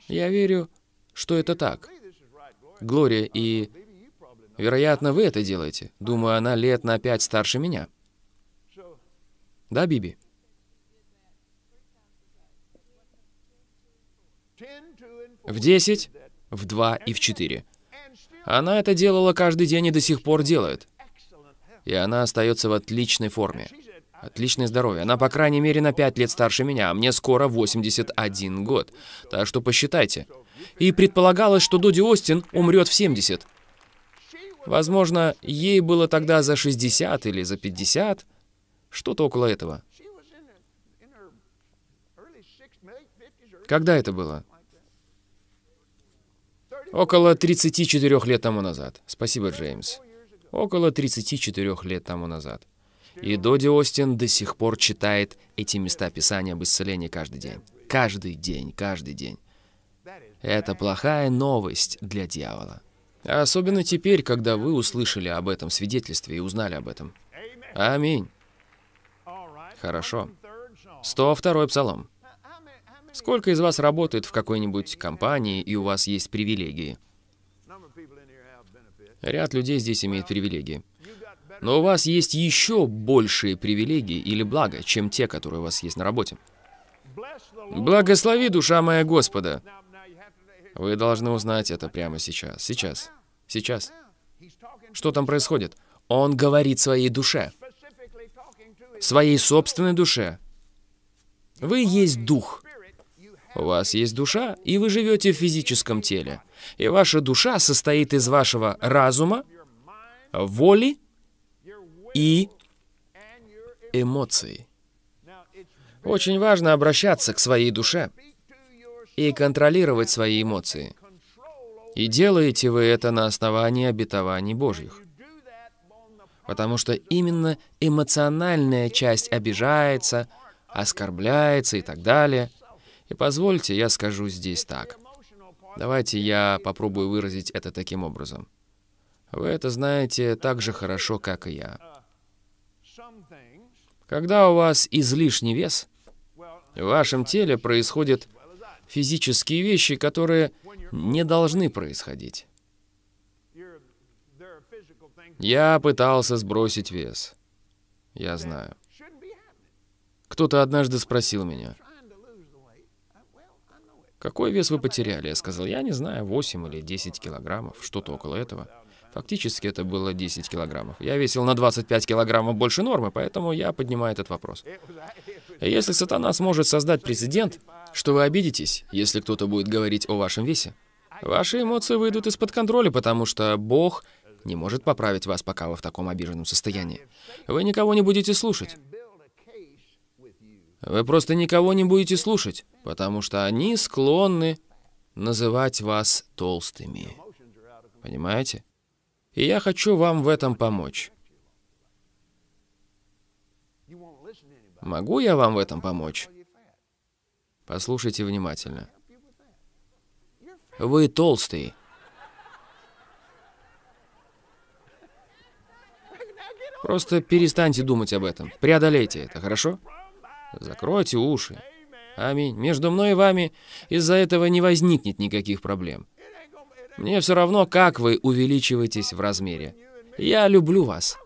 Я верю, что это так. Глория и Вероятно, вы это делаете. Думаю, она лет на пять старше меня. Да, Биби? В десять, в два и в четыре. Она это делала каждый день и до сих пор делает. И она остается в отличной форме. Отличное здоровье. Она, по крайней мере, на пять лет старше меня, а мне скоро 81 год. Так что посчитайте. И предполагалось, что Доди Остин умрет в 70. Возможно, ей было тогда за 60 или за 50, что-то около этого. Когда это было? Около 34 лет тому назад. Спасибо, Джеймс. Около 34 лет тому назад. И Доди Остин до сих пор читает эти места Писания об исцелении каждый день. Каждый день, каждый день. Это плохая новость для дьявола. Особенно теперь, когда вы услышали об этом свидетельстве и узнали об этом. Аминь. Хорошо. 102-й псалом. Сколько из вас работает в какой-нибудь компании, и у вас есть привилегии? Ряд людей здесь имеет привилегии. Но у вас есть еще большие привилегии или блага, чем те, которые у вас есть на работе. «Благослови, душа моя Господа, вы должны узнать это прямо сейчас. Сейчас. Сейчас. Что там происходит? Он говорит своей душе. Своей собственной душе. Вы есть дух. У вас есть душа, и вы живете в физическом теле. И ваша душа состоит из вашего разума, воли и эмоций. Очень важно обращаться к своей душе и контролировать свои эмоции. И делаете вы это на основании обетований Божьих. Потому что именно эмоциональная часть обижается, оскорбляется и так далее. И позвольте, я скажу здесь так. Давайте я попробую выразить это таким образом. Вы это знаете так же хорошо, как и я. Когда у вас излишний вес, в вашем теле происходит физические вещи, которые не должны происходить. Я пытался сбросить вес. Я знаю. Кто-то однажды спросил меня, «Какой вес вы потеряли?» Я сказал, «Я не знаю, 8 или 10 килограммов, что-то около этого». Фактически это было 10 килограммов. Я весил на 25 килограммов больше нормы, поэтому я поднимаю этот вопрос. Если сатана сможет создать прецедент, что вы обидитесь, если кто-то будет говорить о вашем весе. Ваши эмоции выйдут из-под контроля, потому что Бог не может поправить вас, пока вы в таком обиженном состоянии. Вы никого не будете слушать. Вы просто никого не будете слушать, потому что они склонны называть вас толстыми. Понимаете? И я хочу вам в этом помочь. Могу я вам в этом помочь? Послушайте внимательно. Вы толстый. Просто перестаньте думать об этом. Преодолейте это, хорошо? Закройте уши. Аминь. Между мной и вами из-за этого не возникнет никаких проблем. Мне все равно, как вы увеличиваетесь в размере. Я люблю вас.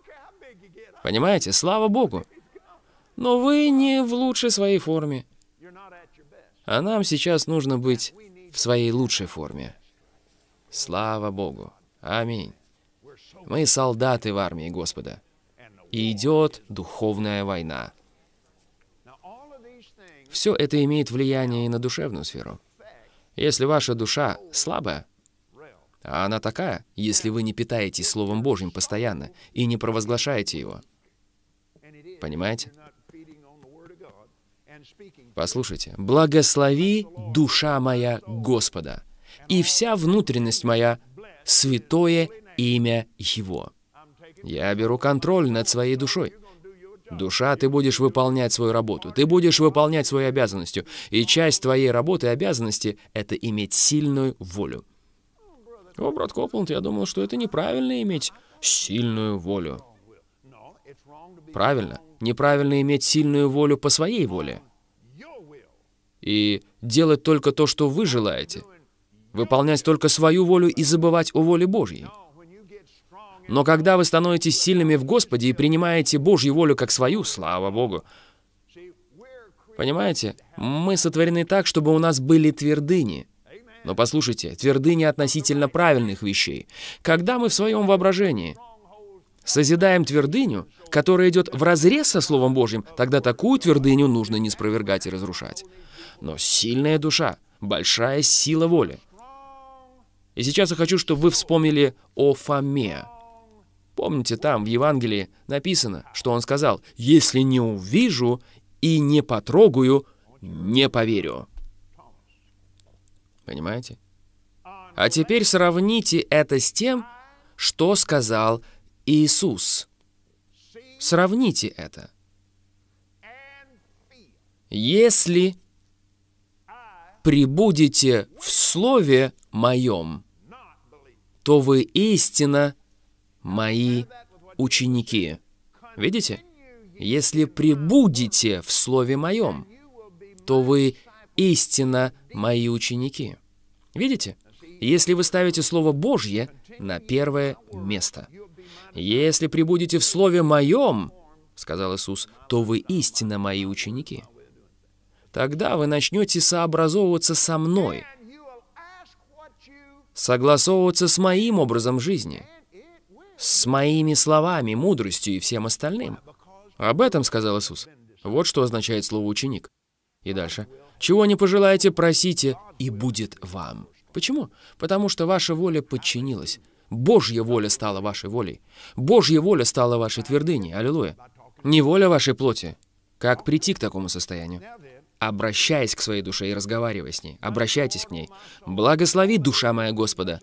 Понимаете? Слава Богу. Но вы не в лучшей своей форме. А нам сейчас нужно быть в своей лучшей форме. Слава Богу. Аминь. Мы солдаты в армии Господа. И идет духовная война. Все это имеет влияние и на душевную сферу. Если ваша душа слабая, а она такая, если вы не питаетесь Словом Божьим постоянно и не провозглашаете его. Понимаете? Послушайте, «Благослови, душа моя, Господа, и вся внутренность моя, святое имя Его». Я беру контроль над своей душой. Душа, ты будешь выполнять свою работу, ты будешь выполнять свою обязанности, и часть твоей работы и обязанности — это иметь сильную волю. О, брат Копланд, я думал, что это неправильно иметь сильную волю. Правильно. Неправильно иметь сильную волю по своей воле и делать только то, что вы желаете, выполнять только свою волю и забывать о воле Божьей. Но когда вы становитесь сильными в Господе и принимаете Божью волю как свою, слава Богу, понимаете, мы сотворены так, чтобы у нас были твердыни. Но послушайте, твердыни относительно правильных вещей. Когда мы в своем воображении созидаем твердыню, которая идет вразрез со Словом Божьим, тогда такую твердыню нужно не спровергать и разрушать но сильная душа, большая сила воли. И сейчас я хочу, чтобы вы вспомнили о Фоме. Помните, там в Евангелии написано, что он сказал, «Если не увижу и не потрогаю, не поверю». Понимаете? А теперь сравните это с тем, что сказал Иисус. Сравните это. Если прибудете в Слове Моем, то вы истинно Мои ученики». Видите? «Если прибудете в Слове Моем, то вы истинно Мои ученики». Видите? Если вы ставите Слово Божье на первое место. «Если прибудете в Слове Моем», — сказал Иисус, — «то вы истинно Мои ученики». Тогда вы начнете сообразовываться со мной, согласовываться с моим образом жизни, с моими словами, мудростью и всем остальным. Об этом сказал Иисус. Вот что означает слово «ученик». И дальше. «Чего не пожелаете, просите, и будет вам». Почему? Потому что ваша воля подчинилась. Божья воля стала вашей волей. Божья воля стала вашей твердыней. Аллилуйя. Не воля вашей плоти. Как прийти к такому состоянию? обращаясь к своей душе и разговаривая с ней. Обращайтесь к ней. «Благослови, душа моя Господа,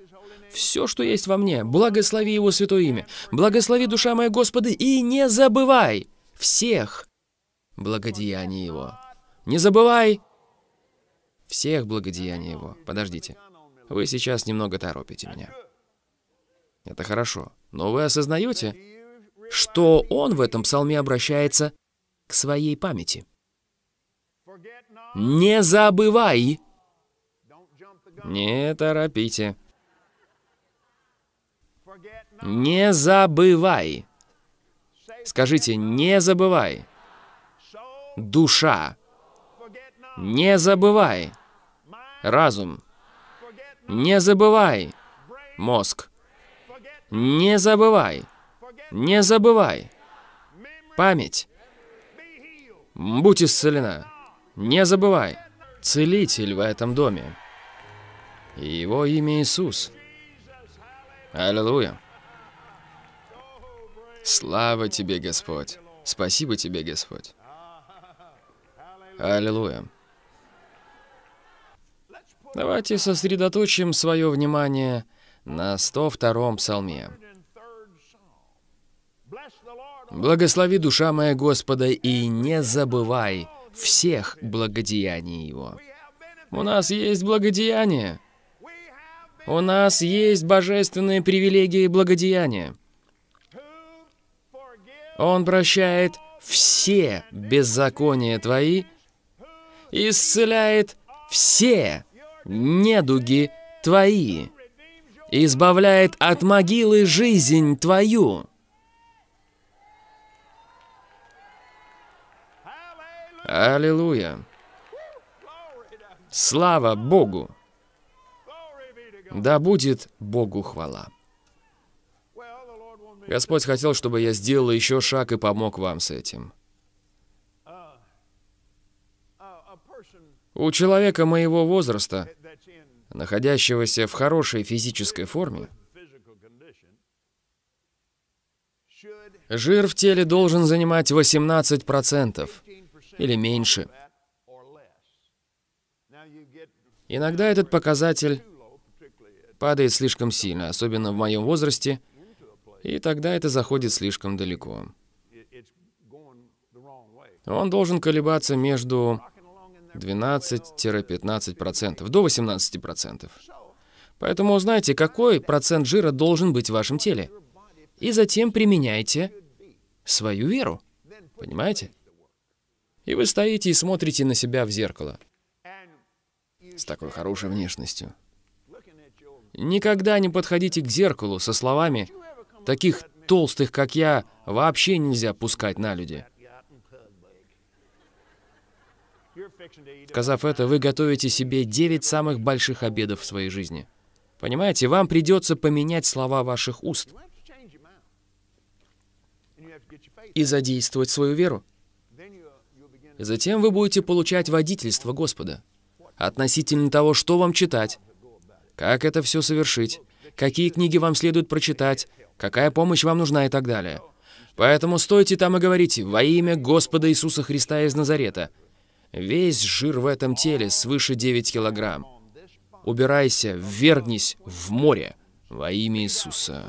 все, что есть во мне, благослови Его святое имя, благослови, душа моя Господа, и не забывай всех благодеяний Его. Не забывай всех благодеяний Его. Подождите, вы сейчас немного торопите меня. Это хорошо, но вы осознаете, что он в этом псалме обращается к своей памяти. Не забывай! Не торопите. Не забывай. Скажите, не забывай. Душа. Не забывай. Разум. Не забывай. Мозг. Не забывай. Не забывай. Память. Будь исцелена. Не забывай, целитель в этом доме. И его имя Иисус. Аллилуйя. Слава тебе, Господь. Спасибо тебе, Господь. Аллилуйя. Давайте сосредоточим свое внимание на 102-м псалме. «Благослови душа моя Господа и не забывай всех благодеяний Его. У нас есть благодеяние. У нас есть божественные привилегии и благодеяния. Он прощает все беззакония твои, исцеляет все недуги твои, избавляет от могилы жизнь твою. Аллилуйя! Слава Богу! Да будет Богу хвала! Господь хотел, чтобы я сделал еще шаг и помог вам с этим. У человека моего возраста, находящегося в хорошей физической форме, жир в теле должен занимать 18% или меньше. Иногда этот показатель падает слишком сильно, особенно в моем возрасте, и тогда это заходит слишком далеко. Он должен колебаться между 12-15%, до 18%. Поэтому узнайте, какой процент жира должен быть в вашем теле. И затем применяйте свою веру. Понимаете? И вы стоите и смотрите на себя в зеркало. С такой хорошей внешностью. Никогда не подходите к зеркалу со словами «таких толстых, как я, вообще нельзя пускать на люди». Сказав это, вы готовите себе 9 самых больших обедов в своей жизни. Понимаете, вам придется поменять слова ваших уст и задействовать свою веру. Затем вы будете получать водительство Господа относительно того, что вам читать, как это все совершить, какие книги вам следует прочитать, какая помощь вам нужна и так далее. Поэтому стойте там и говорите «Во имя Господа Иисуса Христа из Назарета». Весь жир в этом теле свыше 9 килограмм. Убирайся, ввергнись в море во имя Иисуса.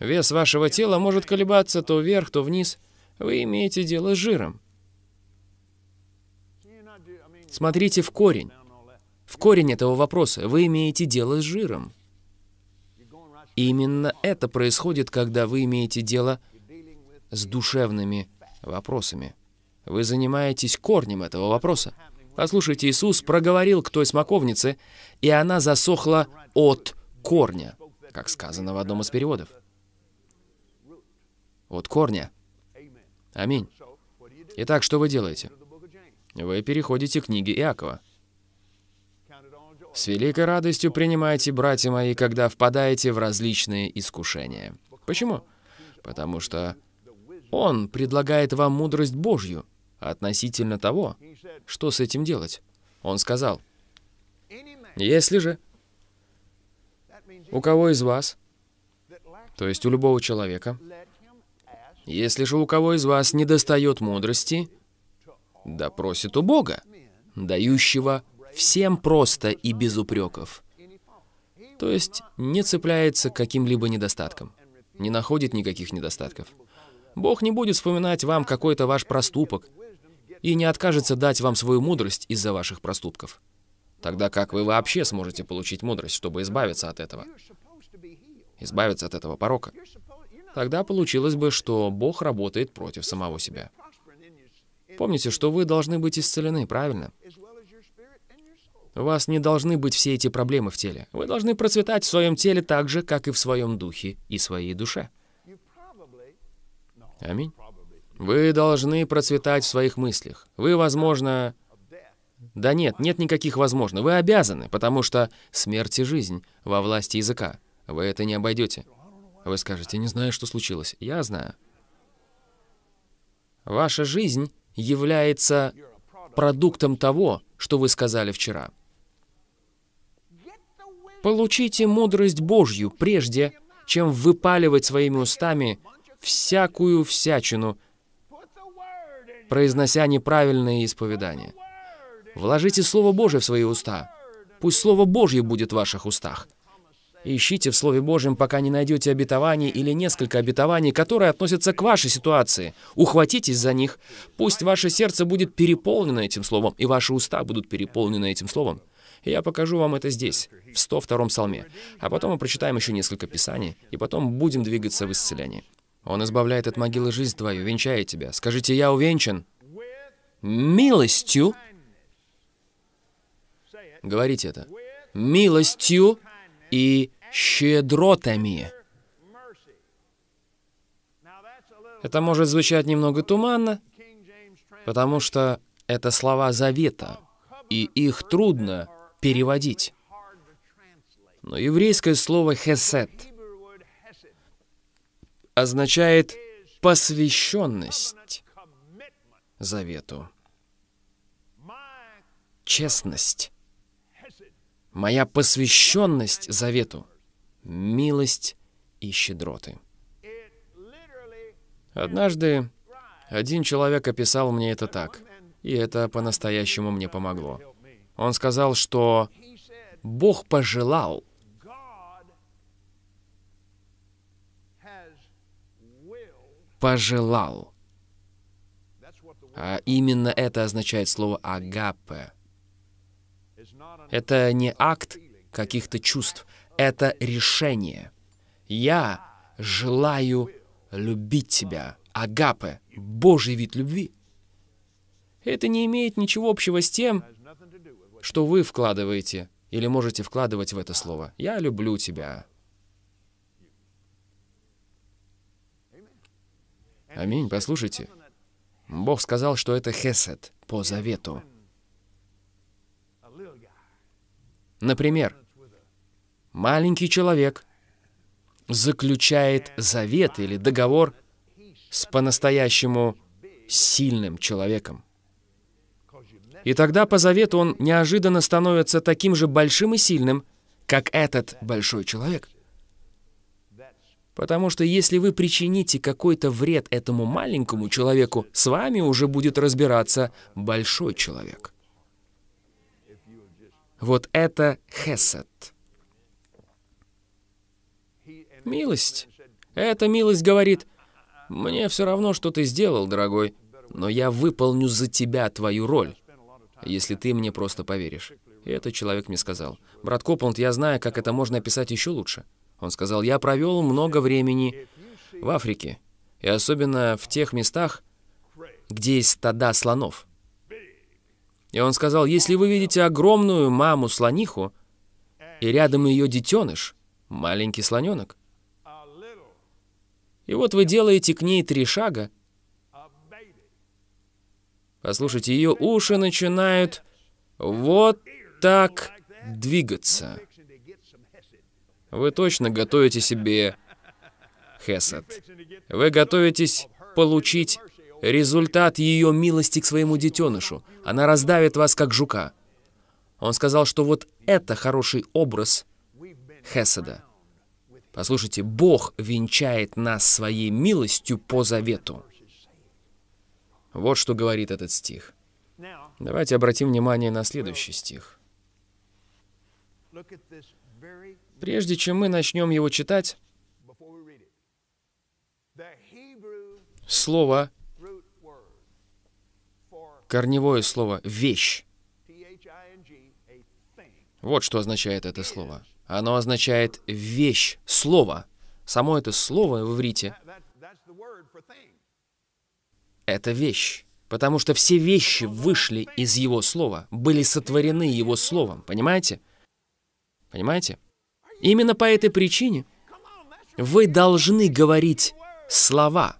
Вес вашего тела может колебаться то вверх, то вниз – вы имеете дело с жиром. Смотрите в корень. В корень этого вопроса. Вы имеете дело с жиром. И именно это происходит, когда вы имеете дело с душевными вопросами. Вы занимаетесь корнем этого вопроса. Послушайте, Иисус проговорил к той смоковнице, и она засохла от корня, как сказано в одном из переводов. От корня. Аминь. Итак, что вы делаете? Вы переходите к книге Иакова. С великой радостью принимайте, братья мои, когда впадаете в различные искушения. Почему? Потому что Он предлагает вам мудрость Божью относительно того, что с этим делать. Он сказал, «Если же у кого из вас, то есть у любого человека, если же у кого из вас недостает мудрости, да просит у Бога, дающего всем просто и без упреков. То есть не цепляется к каким-либо недостаткам, не находит никаких недостатков. Бог не будет вспоминать вам какой-то ваш проступок и не откажется дать вам свою мудрость из-за ваших проступков. Тогда как вы вообще сможете получить мудрость, чтобы избавиться от этого? Избавиться от этого порока. Тогда получилось бы, что Бог работает против самого себя. Помните, что вы должны быть исцелены, правильно? У вас не должны быть все эти проблемы в теле. Вы должны процветать в своем теле так же, как и в своем духе и своей душе. Аминь. Вы должны процветать в своих мыслях. Вы, возможно... Да нет, нет никаких возможно. Вы обязаны, потому что смерть и жизнь во власти языка. Вы это не обойдете. Вы скажете, не знаю, что случилось. Я знаю. Ваша жизнь является продуктом того, что вы сказали вчера. Получите мудрость Божью прежде, чем выпаливать своими устами всякую всячину, произнося неправильные исповедания. Вложите Слово Божье в свои уста. Пусть Слово Божье будет в ваших устах. Ищите в Слове Божьем, пока не найдете обетований или несколько обетований, которые относятся к вашей ситуации. Ухватитесь за них. Пусть ваше сердце будет переполнено этим словом, и ваши уста будут переполнены этим словом. я покажу вам это здесь, в 102-м псалме. А потом мы прочитаем еще несколько писаний, и потом будем двигаться в исцелении. Он избавляет от могилы жизнь твою, венчает тебя. Скажите, я увенчан милостью. Говорите это. Милостью и щедротами. Это может звучать немного туманно, потому что это слова завета, и их трудно переводить. Но еврейское слово хесет означает посвященность завету, честность, моя посвященность завету, милость и щедроты. Однажды один человек описал мне это так, и это по-настоящему мне помогло. Он сказал, что Бог пожелал, пожелал. А именно это означает слово «агапе», это не акт каких-то чувств, это решение. Я желаю любить тебя. Агапе — Божий вид любви. Это не имеет ничего общего с тем, что вы вкладываете или можете вкладывать в это слово. «Я люблю тебя». Аминь. Послушайте, Бог сказал, что это хесед по завету. Например, маленький человек заключает завет или договор с по-настоящему сильным человеком. И тогда по завету он неожиданно становится таким же большим и сильным, как этот большой человек. Потому что если вы причините какой-то вред этому маленькому человеку, с вами уже будет разбираться большой человек. Вот это хесед. Милость. Эта милость говорит, «Мне все равно, что ты сделал, дорогой, но я выполню за тебя твою роль, если ты мне просто поверишь». И этот человек мне сказал, «Брат Копланд, я знаю, как это можно описать еще лучше». Он сказал, «Я провел много времени в Африке, и особенно в тех местах, где есть стада слонов. И он сказал, если вы видите огромную маму-слониху, и рядом ее детеныш, маленький слоненок, и вот вы делаете к ней три шага, послушайте, ее уши начинают вот так двигаться. Вы точно готовите себе хесед. Вы готовитесь получить Результат ее милости к своему детенышу. Она раздавит вас, как жука. Он сказал, что вот это хороший образ Хеседа. Послушайте, Бог венчает нас своей милостью по завету. Вот что говорит этот стих. Давайте обратим внимание на следующий стих. Прежде чем мы начнем его читать, слово корневое слово «вещь». А вот что означает это слово. Оно означает «вещь», «слово». Само это слово в иврите — это вещь. Потому что все вещи вышли из Его Слова, были сотворены Его Словом. Понимаете? Понимаете? Именно по этой причине вы должны говорить слова.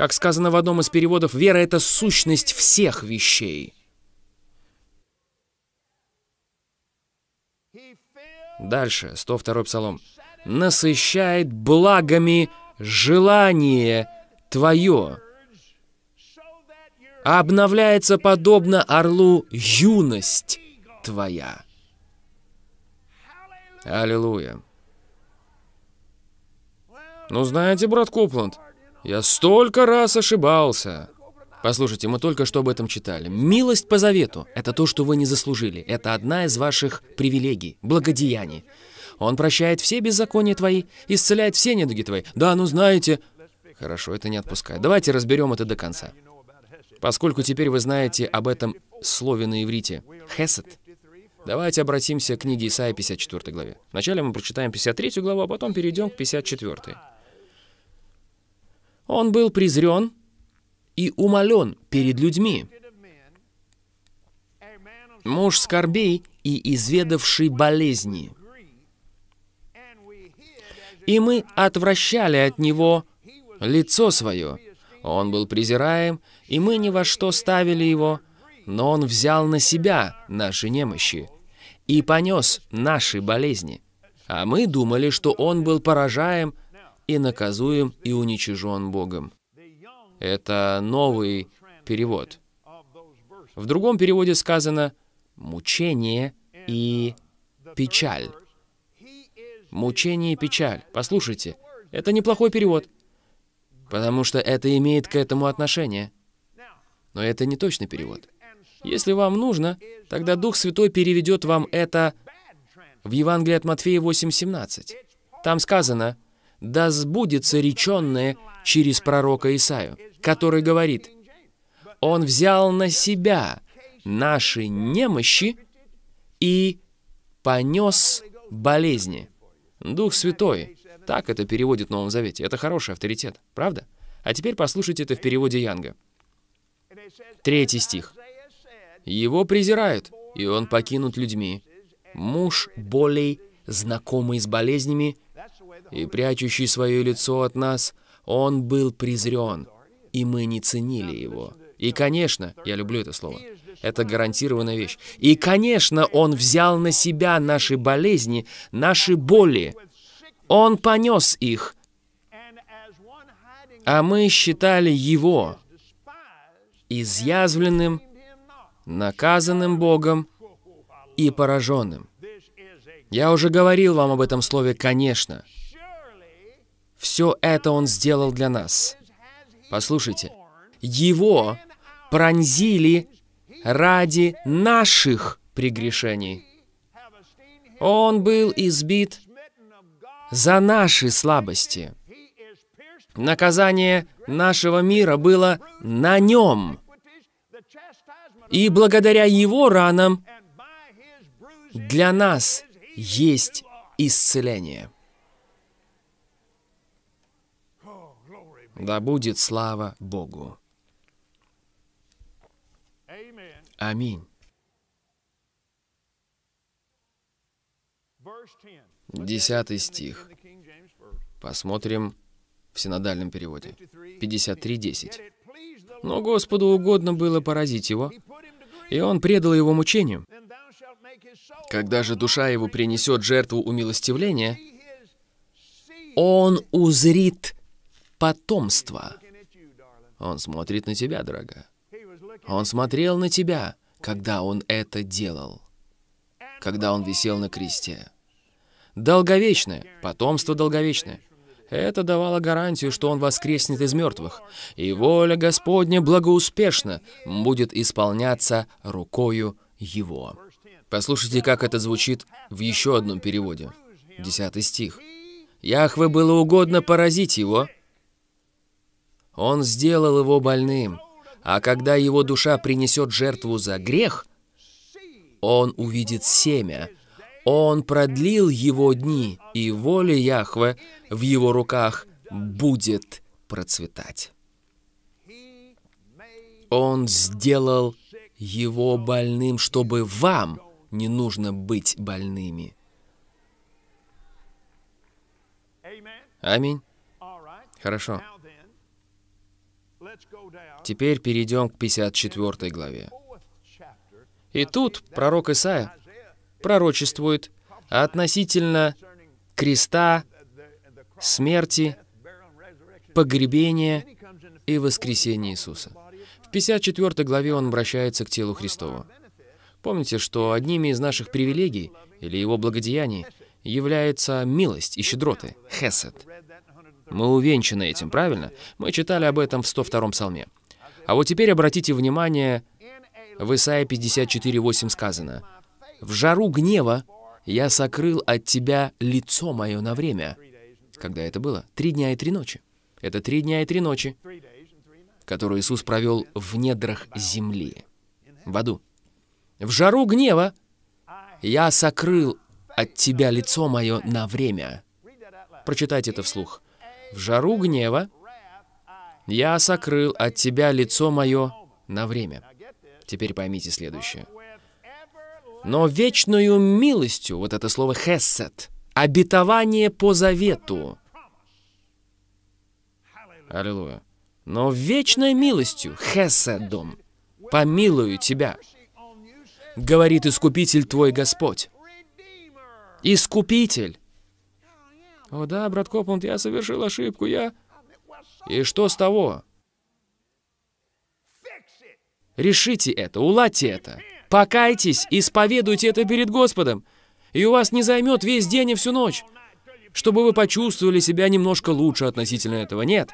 Как сказано в одном из переводов, вера — это сущность всех вещей. Дальше, 102 псалом. «Насыщает благами желание твое, а обновляется подобно орлу юность твоя». Аллилуйя. Ну, знаете, брат Копланд, я столько раз ошибался. Послушайте, мы только что об этом читали. Милость по завету – это то, что вы не заслужили. Это одна из ваших привилегий, благодеяний. Он прощает все беззакония твои, исцеляет все недуги твои. Да, ну знаете... Хорошо, это не отпускает. Давайте разберем это до конца. Поскольку теперь вы знаете об этом слове на иврите «хесед», давайте обратимся к книге Исаия 54 главе. Вначале мы прочитаем 53 главу, а потом перейдем к 54. Он был презрен и умолен перед людьми. Муж скорбей и изведавший болезни. И мы отвращали от него лицо свое. Он был презираем, и мы ни во что ставили его, но он взял на себя наши немощи и понес наши болезни. А мы думали, что он был поражаем, и наказуем и уничижен Богом. Это новый перевод. В другом переводе сказано «мучение и печаль». Мучение и печаль. Послушайте, это неплохой перевод, потому что это имеет к этому отношение. Но это не точный перевод. Если вам нужно, тогда Дух Святой переведет вам это в Евангелии от Матфея 8.17. Там сказано да сбудется реченное через пророка Исаию, который говорит, «Он взял на себя наши немощи и понес болезни». Дух Святой, так это переводит в Новом Завете. Это хороший авторитет, правда? А теперь послушайте это в переводе Янга. Третий стих. «Его презирают, и он покинут людьми. Муж болей, знакомый с болезнями, и прячущий свое лицо от нас, он был презрен, и мы не ценили его. И, конечно, я люблю это слово, это гарантированная вещь. И, конечно, он взял на себя наши болезни, наши боли. Он понес их. А мы считали его изъязвленным, наказанным Богом и пораженным. Я уже говорил вам об этом слове «конечно». Все это Он сделал для нас. Послушайте, Его пронзили ради наших прегрешений. Он был избит за наши слабости. Наказание нашего мира было на нем. И благодаря его ранам для нас есть исцеление. Да будет слава Богу. Аминь. Десятый стих. Посмотрим в синодальном переводе. 53.10. «Но Господу угодно было поразить его, и он предал его мучению. Когда же душа его принесет жертву умилостивления, он узрит потомство. Он смотрит на тебя, дорогая. Он смотрел на тебя, когда он это делал, когда он висел на кресте. Долговечное, потомство долговечное. Это давало гарантию, что он воскреснет из мертвых, и воля Господня благоуспешно будет исполняться рукою его. Послушайте, как это звучит в еще одном переводе. Десятый стих. «Яхве было угодно поразить его, он сделал его больным, а когда его душа принесет жертву за грех, он увидит семя. Он продлил его дни, и воля Яхве в его руках будет процветать. Он сделал его больным, чтобы вам не нужно быть больными. Аминь. Хорошо. Теперь перейдем к 54 главе. И тут пророк Исаия пророчествует относительно креста, смерти, погребения и воскресения Иисуса. В 54 главе он обращается к телу Христова. Помните, что одними из наших привилегий или его благодеяний является милость и щедроты, хесед. Мы увенчаны этим, правильно? Мы читали об этом в 102-м псалме. А вот теперь обратите внимание, в Исаии 54.8 сказано, «В жару гнева я сокрыл от тебя лицо мое на время». Когда это было? Три дня и три ночи. Это три дня и три ночи, которые Иисус провел в недрах земли, в аду. «В жару гнева я сокрыл от тебя лицо мое на время». Прочитайте это вслух. В жару гнева я сокрыл от тебя лицо мое на время. Теперь поймите следующее. Но вечную милостью, вот это слово «хесед», обетование по завету. Аллилуйя. Но вечной милостью, хеседом, помилую тебя, говорит Искупитель твой Господь. Искупитель «О да, брат Копланд, я совершил ошибку, я...» «И что с того?» «Решите это, уладьте это, покайтесь, исповедуйте это перед Господом, и у вас не займет весь день и всю ночь, чтобы вы почувствовали себя немножко лучше относительно этого. Нет,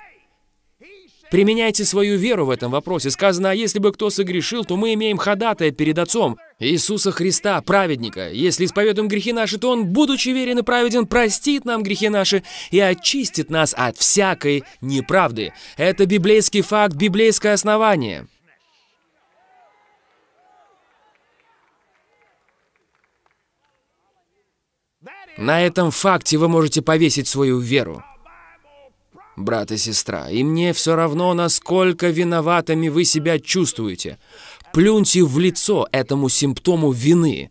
Применяйте свою веру в этом вопросе. Сказано, а если бы кто согрешил, то мы имеем ходатая перед Отцом, Иисуса Христа, праведника. Если исповедуем грехи наши, то Он, будучи верен и праведен, простит нам грехи наши и очистит нас от всякой неправды. Это библейский факт, библейское основание. На этом факте вы можете повесить свою веру. Брат и сестра, и мне все равно, насколько виноватыми вы себя чувствуете. Плюньте в лицо этому симптому вины,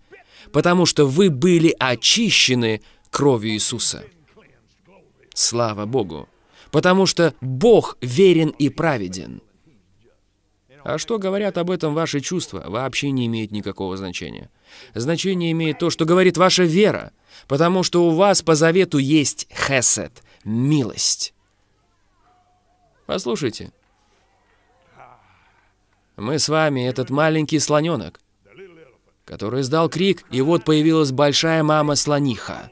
потому что вы были очищены кровью Иисуса. Слава Богу! Потому что Бог верен и праведен. А что говорят об этом ваши чувства, вообще не имеет никакого значения. Значение имеет то, что говорит ваша вера, потому что у вас по завету есть хесед, милость. Послушайте, мы с вами, этот маленький слоненок, который издал крик, и вот появилась большая мама-слониха.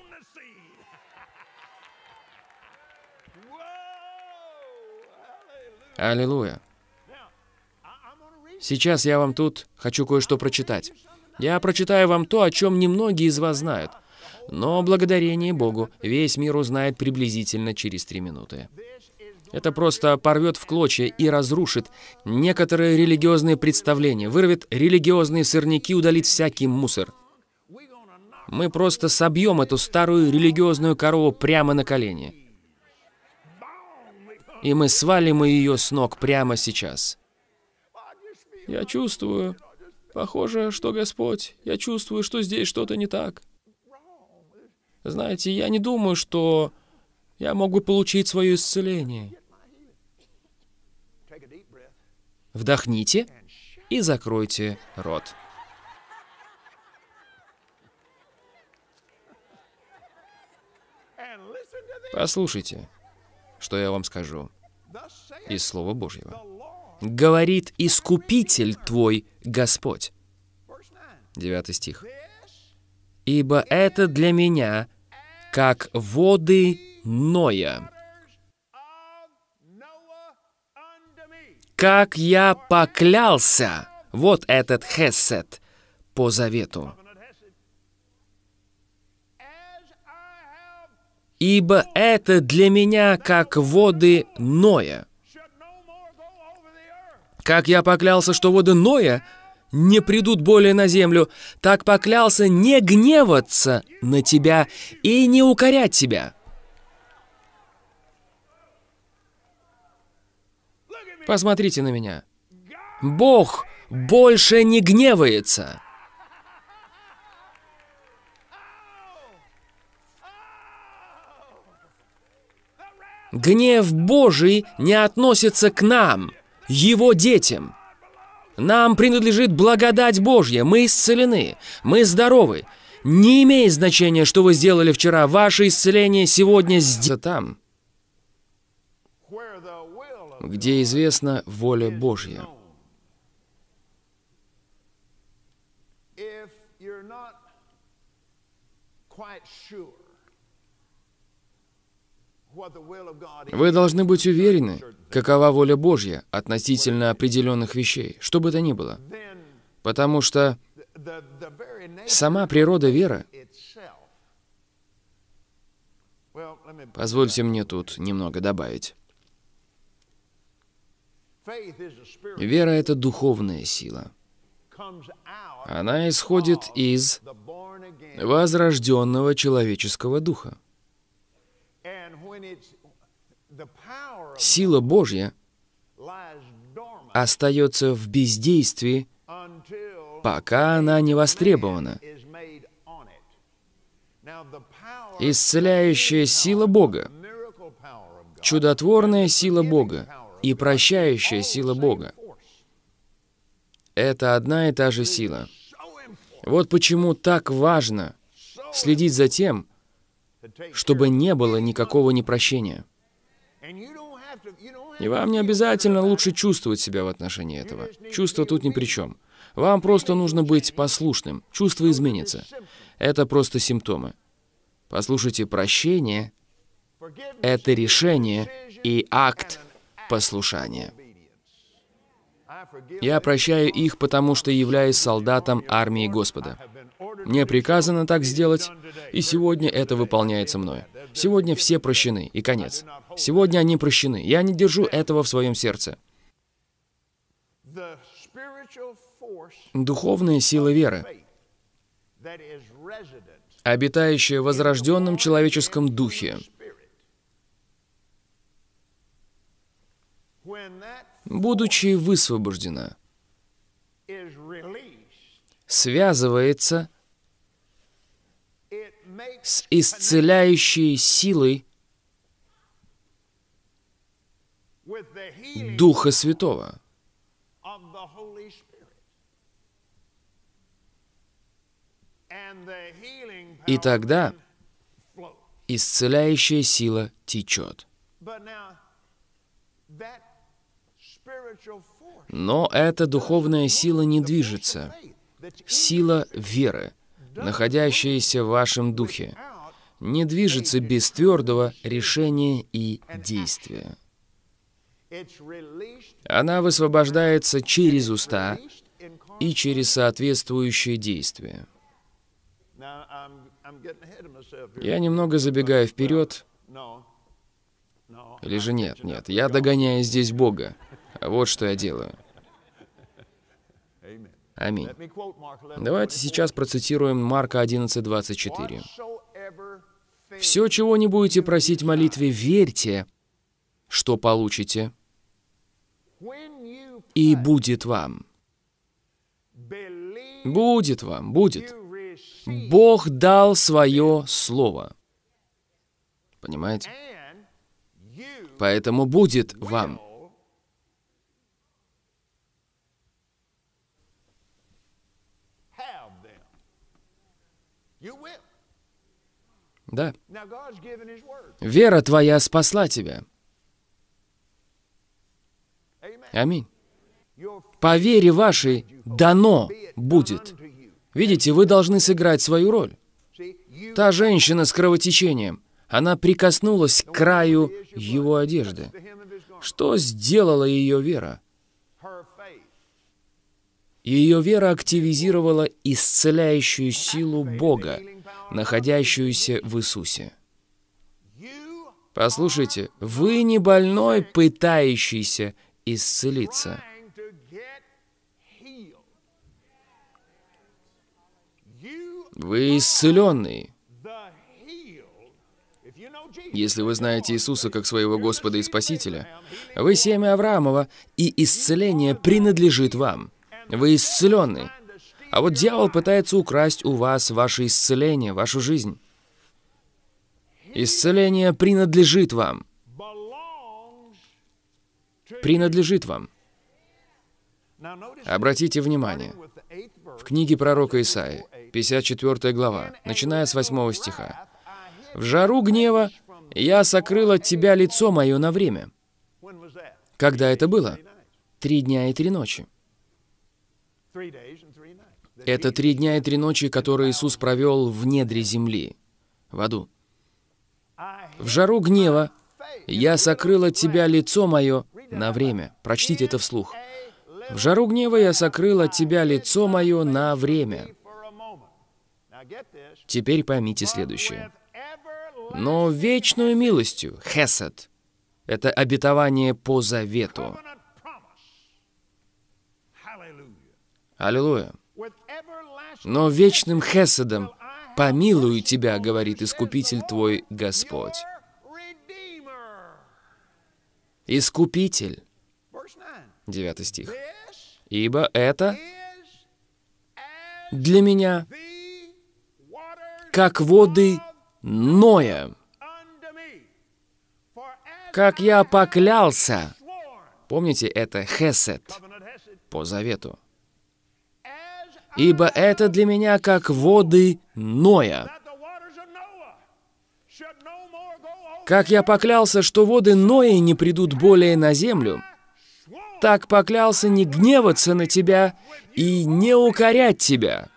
Аллилуйя. Сейчас я вам тут хочу кое-что прочитать. Я прочитаю вам то, о чем немногие из вас знают. Но благодарение Богу, весь мир узнает приблизительно через три минуты. Это просто порвет в клочья и разрушит некоторые религиозные представления, вырвет религиозные сорняки, удалит всякий мусор. Мы просто собьем эту старую религиозную корову прямо на колени. И мы свалим ее с ног прямо сейчас. Я чувствую. Похоже, что Господь. Я чувствую, что здесь что-то не так. Знаете, я не думаю, что я могу получить свое исцеление. Вдохните и закройте рот. Послушайте, что я вам скажу из Слова Божьего. Говорит Искупитель твой Господь. девятый стих. «Ибо это для меня, как воды Ноя, как я поклялся, вот этот хесед по завету. Ибо это для меня как воды Ноя. Как я поклялся, что воды Ноя не придут более на землю, так поклялся не гневаться на тебя и не укорять тебя. Посмотрите на меня. Бог больше не гневается. Гнев Божий не относится к нам, его детям. Нам принадлежит благодать Божья, мы исцелены, мы здоровы. Не имеет значения, что вы сделали вчера, ваше исцеление сегодня здесь. Там где известна воля Божья. Вы должны быть уверены, какова воля Божья относительно определенных вещей, что бы то ни было. Потому что сама природа веры... Позвольте мне тут немного добавить. Вера — это духовная сила. Она исходит из возрожденного человеческого духа. Сила Божья остается в бездействии, пока она не востребована. Исцеляющая сила Бога, чудотворная сила Бога, и прощающая сила Бога. Это одна и та же сила. Вот почему так важно следить за тем, чтобы не было никакого непрощения. И вам не обязательно лучше чувствовать себя в отношении этого. Чувство тут ни при чем. Вам просто нужно быть послушным. Чувство изменится. Это просто симптомы. Послушайте, прощение — это решение и акт послушание. Я прощаю их, потому что являюсь солдатом армии Господа. Мне приказано так сделать, и сегодня это выполняется мной. Сегодня все прощены, и конец. Сегодня они прощены. Я не держу этого в своем сердце. Духовная сила веры, обитающая в возрожденном человеческом духе, будучи высвобождена, связывается с исцеляющей силой Духа Святого. И тогда исцеляющая сила течет. Но эта духовная сила не движется. Сила веры, находящаяся в вашем духе, не движется без твердого решения и действия. Она высвобождается через уста и через соответствующие действия. Я немного забегаю вперед. Или же нет, нет, я догоняю здесь Бога. Вот что я делаю. Аминь. Давайте сейчас процитируем Марка 11:24. «Все, чего не будете просить в молитве, верьте, что получите, и будет вам». Будет вам, будет. Бог дал свое слово. Понимаете? Поэтому будет вам. Да. Вера твоя спасла тебя. Аминь. По вере вашей дано будет. Видите, вы должны сыграть свою роль. Та женщина с кровотечением, она прикоснулась к краю его одежды. Что сделала ее вера? Ее вера активизировала исцеляющую силу Бога, находящуюся в Иисусе. Послушайте, вы не больной, пытающийся исцелиться. Вы исцеленный. Если вы знаете Иисуса как своего Господа и Спасителя, вы семя Авраамова, и исцеление принадлежит вам. Вы исцеленный. А вот дьявол пытается украсть у вас ваше исцеление, вашу жизнь. Исцеление принадлежит вам. Принадлежит вам. Обратите внимание, в книге пророка Исаи, 54 глава, начиная с 8 стиха. «В жару гнева я сокрыл от тебя лицо мое на время». Когда это было? Три дня и три ночи. Это три дня и три ночи, которые Иисус провел в недре земли, в аду. В жару гнева я сокрыл от тебя лицо мое на время. Прочтите это вслух. В жару гнева я сокрыл от тебя лицо мое на время. Теперь поймите следующее. Но вечную милостью, хесед, это обетование по завету. Аллилуйя. Но вечным хеседом помилую тебя, говорит Искупитель твой Господь. Искупитель. Девятый стих. Ибо это для меня как воды Ноя. Как я поклялся. Помните, это Хесед по завету ибо это для меня как воды Ноя. Как я поклялся, что воды Ноя не придут более на землю, так поклялся не гневаться на тебя и не укорять тебя.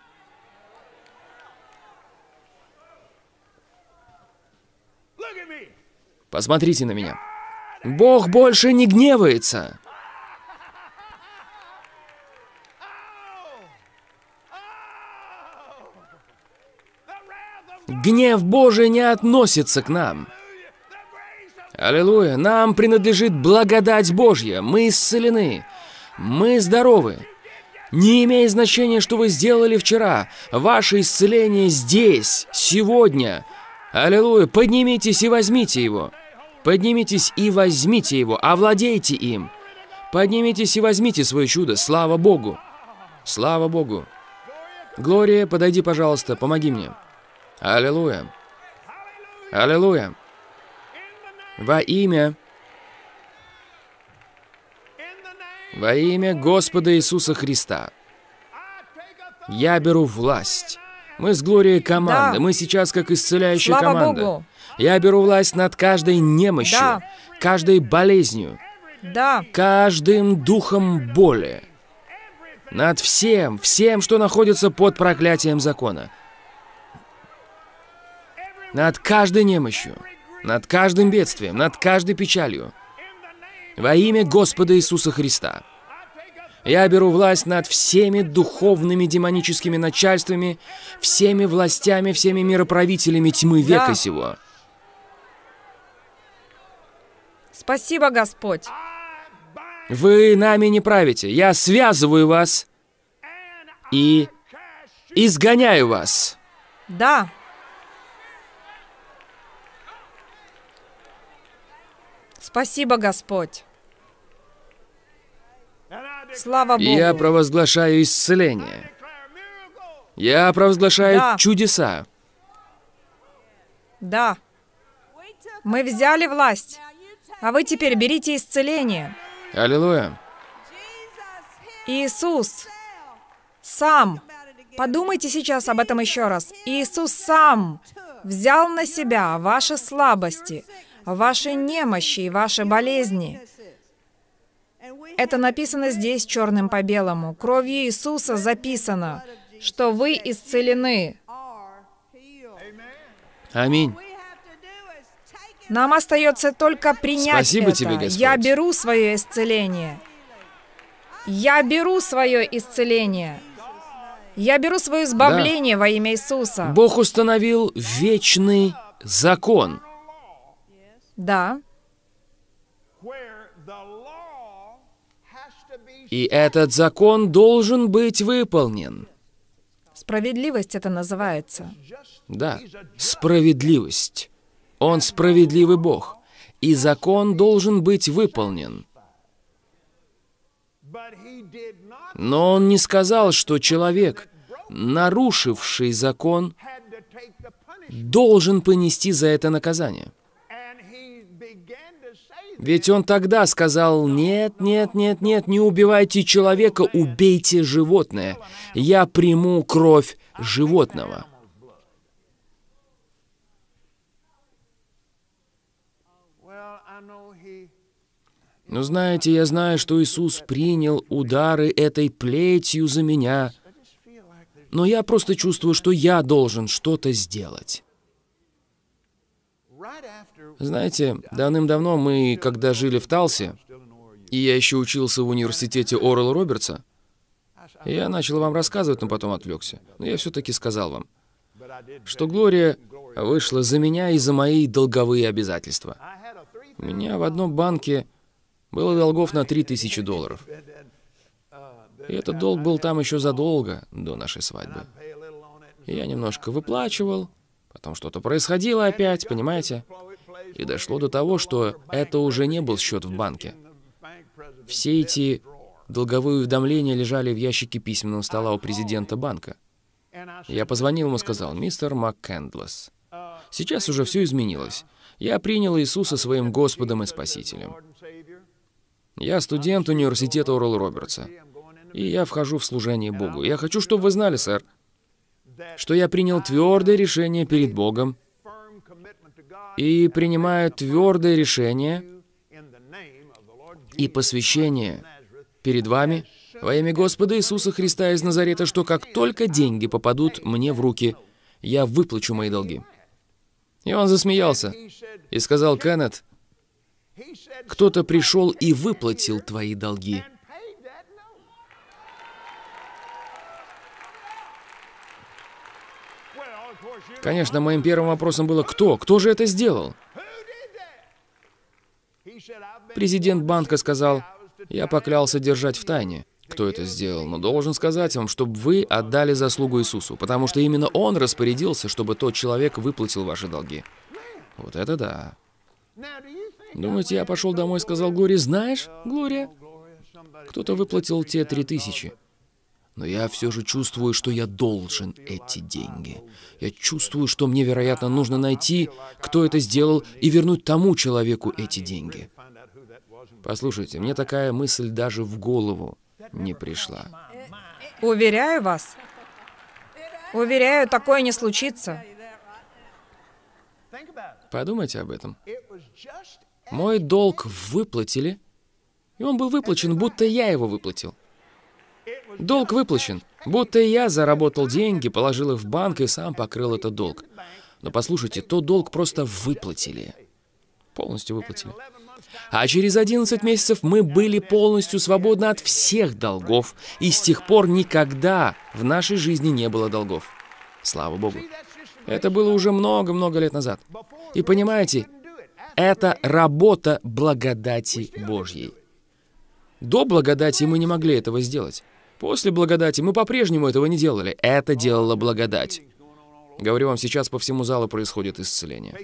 Посмотрите на меня. Бог больше не гневается. Гнев Божий не относится к нам. Аллилуйя! Нам принадлежит благодать Божья. Мы исцелены. Мы здоровы. Не имеет значения, что вы сделали вчера. Ваше исцеление здесь, сегодня. Аллилуйя! Поднимитесь и возьмите его. Поднимитесь и возьмите его. Овладейте им. Поднимитесь и возьмите свое чудо. Слава Богу! Слава Богу! Глория, подойди, пожалуйста, помоги мне. Аллилуйя! Аллилуйя! Во имя... Во имя Господа Иисуса Христа. Я беру власть. Мы с Глорией команда. Да. Мы сейчас как исцеляющая Слава команда. Богу. Я беру власть над каждой немощью, да. каждой болезнью, да. каждым духом боли, над всем, всем, что находится под проклятием закона над каждой немощью, над каждым бедствием, над каждой печалью. Во имя Господа Иисуса Христа. Я беру власть над всеми духовными демоническими начальствами, всеми властями, всеми мироправителями тьмы да. века сего. Спасибо, Господь. Вы нами не правите. Я связываю вас и изгоняю вас. Да. Спасибо, Господь. Слава Богу. Я провозглашаю исцеление. Я провозглашаю да. чудеса. Да. Мы взяли власть, а вы теперь берите исцеление. Аллилуйя. Иисус сам, подумайте сейчас об этом еще раз, Иисус сам взял на себя ваши слабости, ваши немощи и ваши болезни. Это написано здесь черным по белому. Кровью Иисуса записано, что вы исцелены. Аминь. Нам остается только принять Спасибо это. Тебе, Господь. Я беру свое исцеление. Я беру свое исцеление. Я беру свое избавление да. во имя Иисуса. Бог установил вечный закон – да. И этот закон должен быть выполнен. Справедливость это называется. Да, справедливость. Он справедливый Бог, и закон должен быть выполнен. Но он не сказал, что человек, нарушивший закон, должен понести за это наказание. Ведь он тогда сказал, нет, нет, нет, нет, не убивайте человека, убейте животное. Я приму кровь животного. Но «Ну, знаете, я знаю, что Иисус принял удары этой плетью за меня, но я просто чувствую, что я должен что-то сделать. Знаете, давным-давно мы, когда жили в Талсе, и я еще учился в университете Орел Робертса, я начал вам рассказывать, но потом отвлекся. Но я все-таки сказал вам, что Глория вышла за меня и за мои долговые обязательства. У меня в одном банке было долгов на 3000 долларов. И этот долг был там еще задолго до нашей свадьбы. Я немножко выплачивал, потом что-то происходило опять, понимаете? И дошло до того, что это уже не был счет в банке. Все эти долговые уведомления лежали в ящике письменного стола у президента банка. Я позвонил ему и сказал, «Мистер МакКендлес, сейчас уже все изменилось. Я принял Иисуса своим Господом и Спасителем. Я студент университета Орл Робертса, и я вхожу в служение Богу. Я хочу, чтобы вы знали, сэр, что я принял твердое решение перед Богом и принимаю твердое решение и посвящение перед вами во имя Господа Иисуса Христа из Назарета, что как только деньги попадут мне в руки, я выплачу мои долги». И он засмеялся и сказал, «Кеннет, кто-то пришел и выплатил твои долги». Конечно, моим первым вопросом было «Кто? Кто же это сделал?» Президент банка сказал, «Я поклялся держать в тайне, кто это сделал, но должен сказать вам, чтобы вы отдали заслугу Иисусу, потому что именно Он распорядился, чтобы тот человек выплатил ваши долги». Вот это да. Думаете, я пошел домой и сказал Глории, «Знаешь, Глория, кто-то выплатил те три тысячи». Но я все же чувствую, что я должен эти деньги. Я чувствую, что мне, вероятно, нужно найти, кто это сделал, и вернуть тому человеку эти деньги. Послушайте, мне такая мысль даже в голову не пришла. Уверяю вас. Уверяю, такое не случится. Подумайте об этом. Мой долг выплатили, и он был выплачен, будто я его выплатил. Долг выплачен. Будто я заработал деньги, положил их в банк и сам покрыл этот долг. Но послушайте, тот долг просто выплатили. Полностью выплатили. А через 11 месяцев мы были полностью свободны от всех долгов, и с тех пор никогда в нашей жизни не было долгов. Слава Богу. Это было уже много-много лет назад. И понимаете, это работа благодати Божьей. До благодати мы не могли этого сделать. После благодати мы по-прежнему этого не делали. Это делала благодать. Говорю вам, сейчас по всему залу происходит исцеление.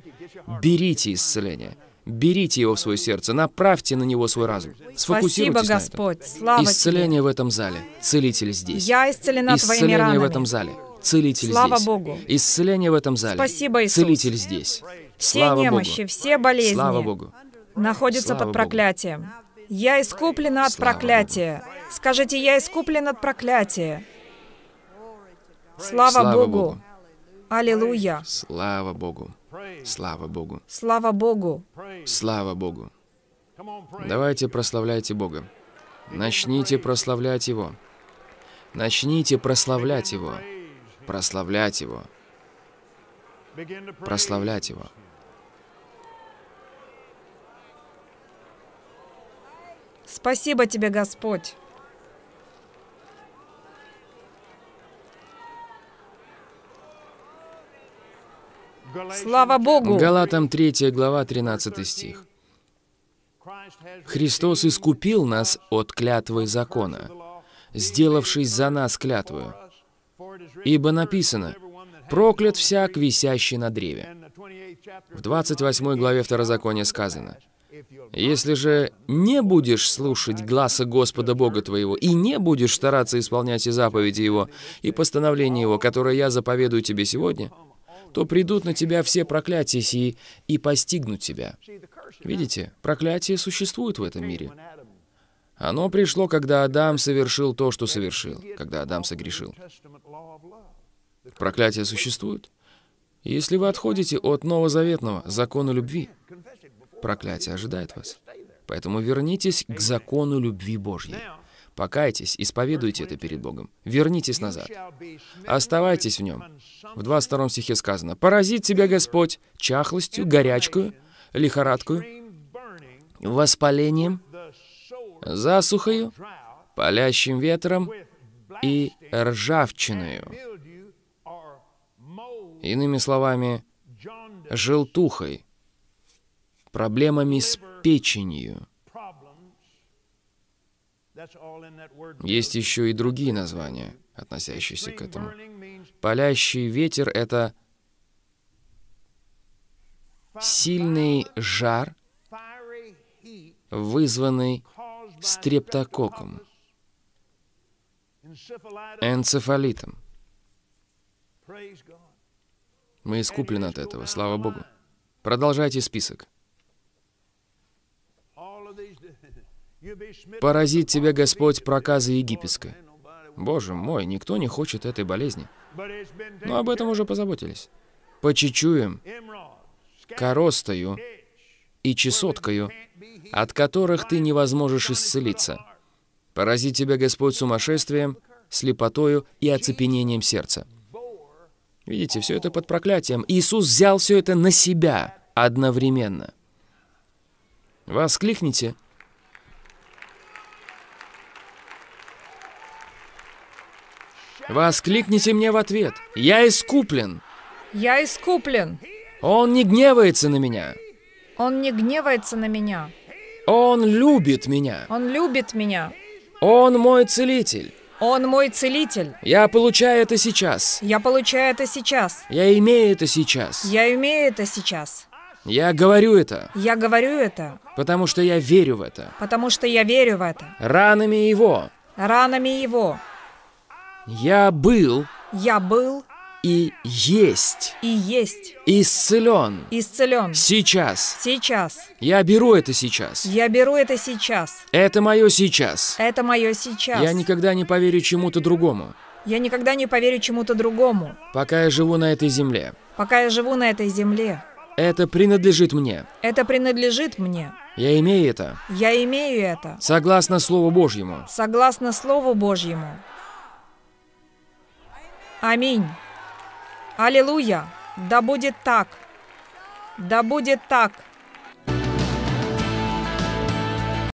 Берите исцеление. Берите его в свое сердце, направьте на него свой разум. Сфокусируйтесь Спасибо, Господь. На этом. Слава Исцеление тебе. в этом зале. Целитель здесь. Я исцелена Исцеление твоими в этом зале. Целитель Слава здесь. Богу. Исцеление в этом зале. Спасибо, Иисус. Целитель здесь. Все Слава немощи, Богу. все болезни. Слава Богу. Находятся Слава под проклятием. Богу. Я искуплен от проклятия. Скажите, я искуплен от проклятия. Слава, Слава Богу. Богу. Аллилуйя. Слава Богу. Слава Богу. Слава Богу. Слава Богу. Давайте прославляйте Бога. Начните прославлять Его. Начните прославлять Его. Прославлять Его. Прославлять Его. Спасибо тебе, Господь. Слава Богу! Галатам 3 глава 13 стих. Христос искупил нас от клятвы закона, сделавшись за нас клятвою. Ибо написано, «Проклят всяк, висящий на древе». В 28 главе Второзакония сказано, если же не будешь слушать гласа Господа Бога твоего, и не будешь стараться исполнять и заповеди Его, и постановления Его, которые я заповедую тебе сегодня, то придут на тебя все проклятия сии и постигнут тебя. Видите, проклятие существует в этом мире. Оно пришло, когда Адам совершил то, что совершил, когда Адам согрешил. Проклятие существует, если вы отходите от новозаветного закона любви проклятие ожидает вас. Поэтому вернитесь к закону любви Божьей. Покайтесь, исповедуйте это перед Богом. Вернитесь назад. Оставайтесь в нем. В 22 стихе сказано, «Поразит тебя Господь чахлостью, горячкую, лихорадкую, воспалением, засухою, палящим ветром и ржавчиною». Иными словами, желтухой, проблемами с печенью. Есть еще и другие названия, относящиеся к этому. Палящий ветер — это сильный жар, вызванный стрептококком, энцефалитом. Мы искуплены от этого, слава Богу. Продолжайте список. Поразит тебя, Господь, проказы египетская. Боже мой, никто не хочет этой болезни. Но об этом уже позаботились. Почечуем, коростою и чесоткою, от которых ты не возможешь исцелиться. поразит тебя, Господь, сумасшествием, слепотою и оцепенением сердца. Видите, все это под проклятием. Иисус взял все это на себя одновременно. Воскликните Воскликните мне в ответ. Я искуплен. Я искуплен. Он не гневается на меня. Он не гневается на меня. Он любит меня. Он любит меня. Он мой целитель. Он мой целитель. Я получаю это сейчас. Я получаю это сейчас. Я имею это сейчас. Я имею это сейчас. Я говорю это. Я говорю это. Потому что я верю в это. Потому что я верю в это. Ранами его. Ранами его. Я был. Я был. И есть. И есть. Исцелен. Исцелен. Сейчас. Сейчас. Я беру это сейчас. Я беру это сейчас. Это мое сейчас. Это мое сейчас. Я никогда не поверю чему-то другому. Я никогда не поверю чему-то другому. Пока я живу на этой земле. Пока я живу на этой земле. Это принадлежит мне. Это принадлежит мне. Я имею это. Я имею это. Согласно Слову Божьему. Согласно Слову Божьему. Аминь. Аллилуйя. Да будет так. Да будет так.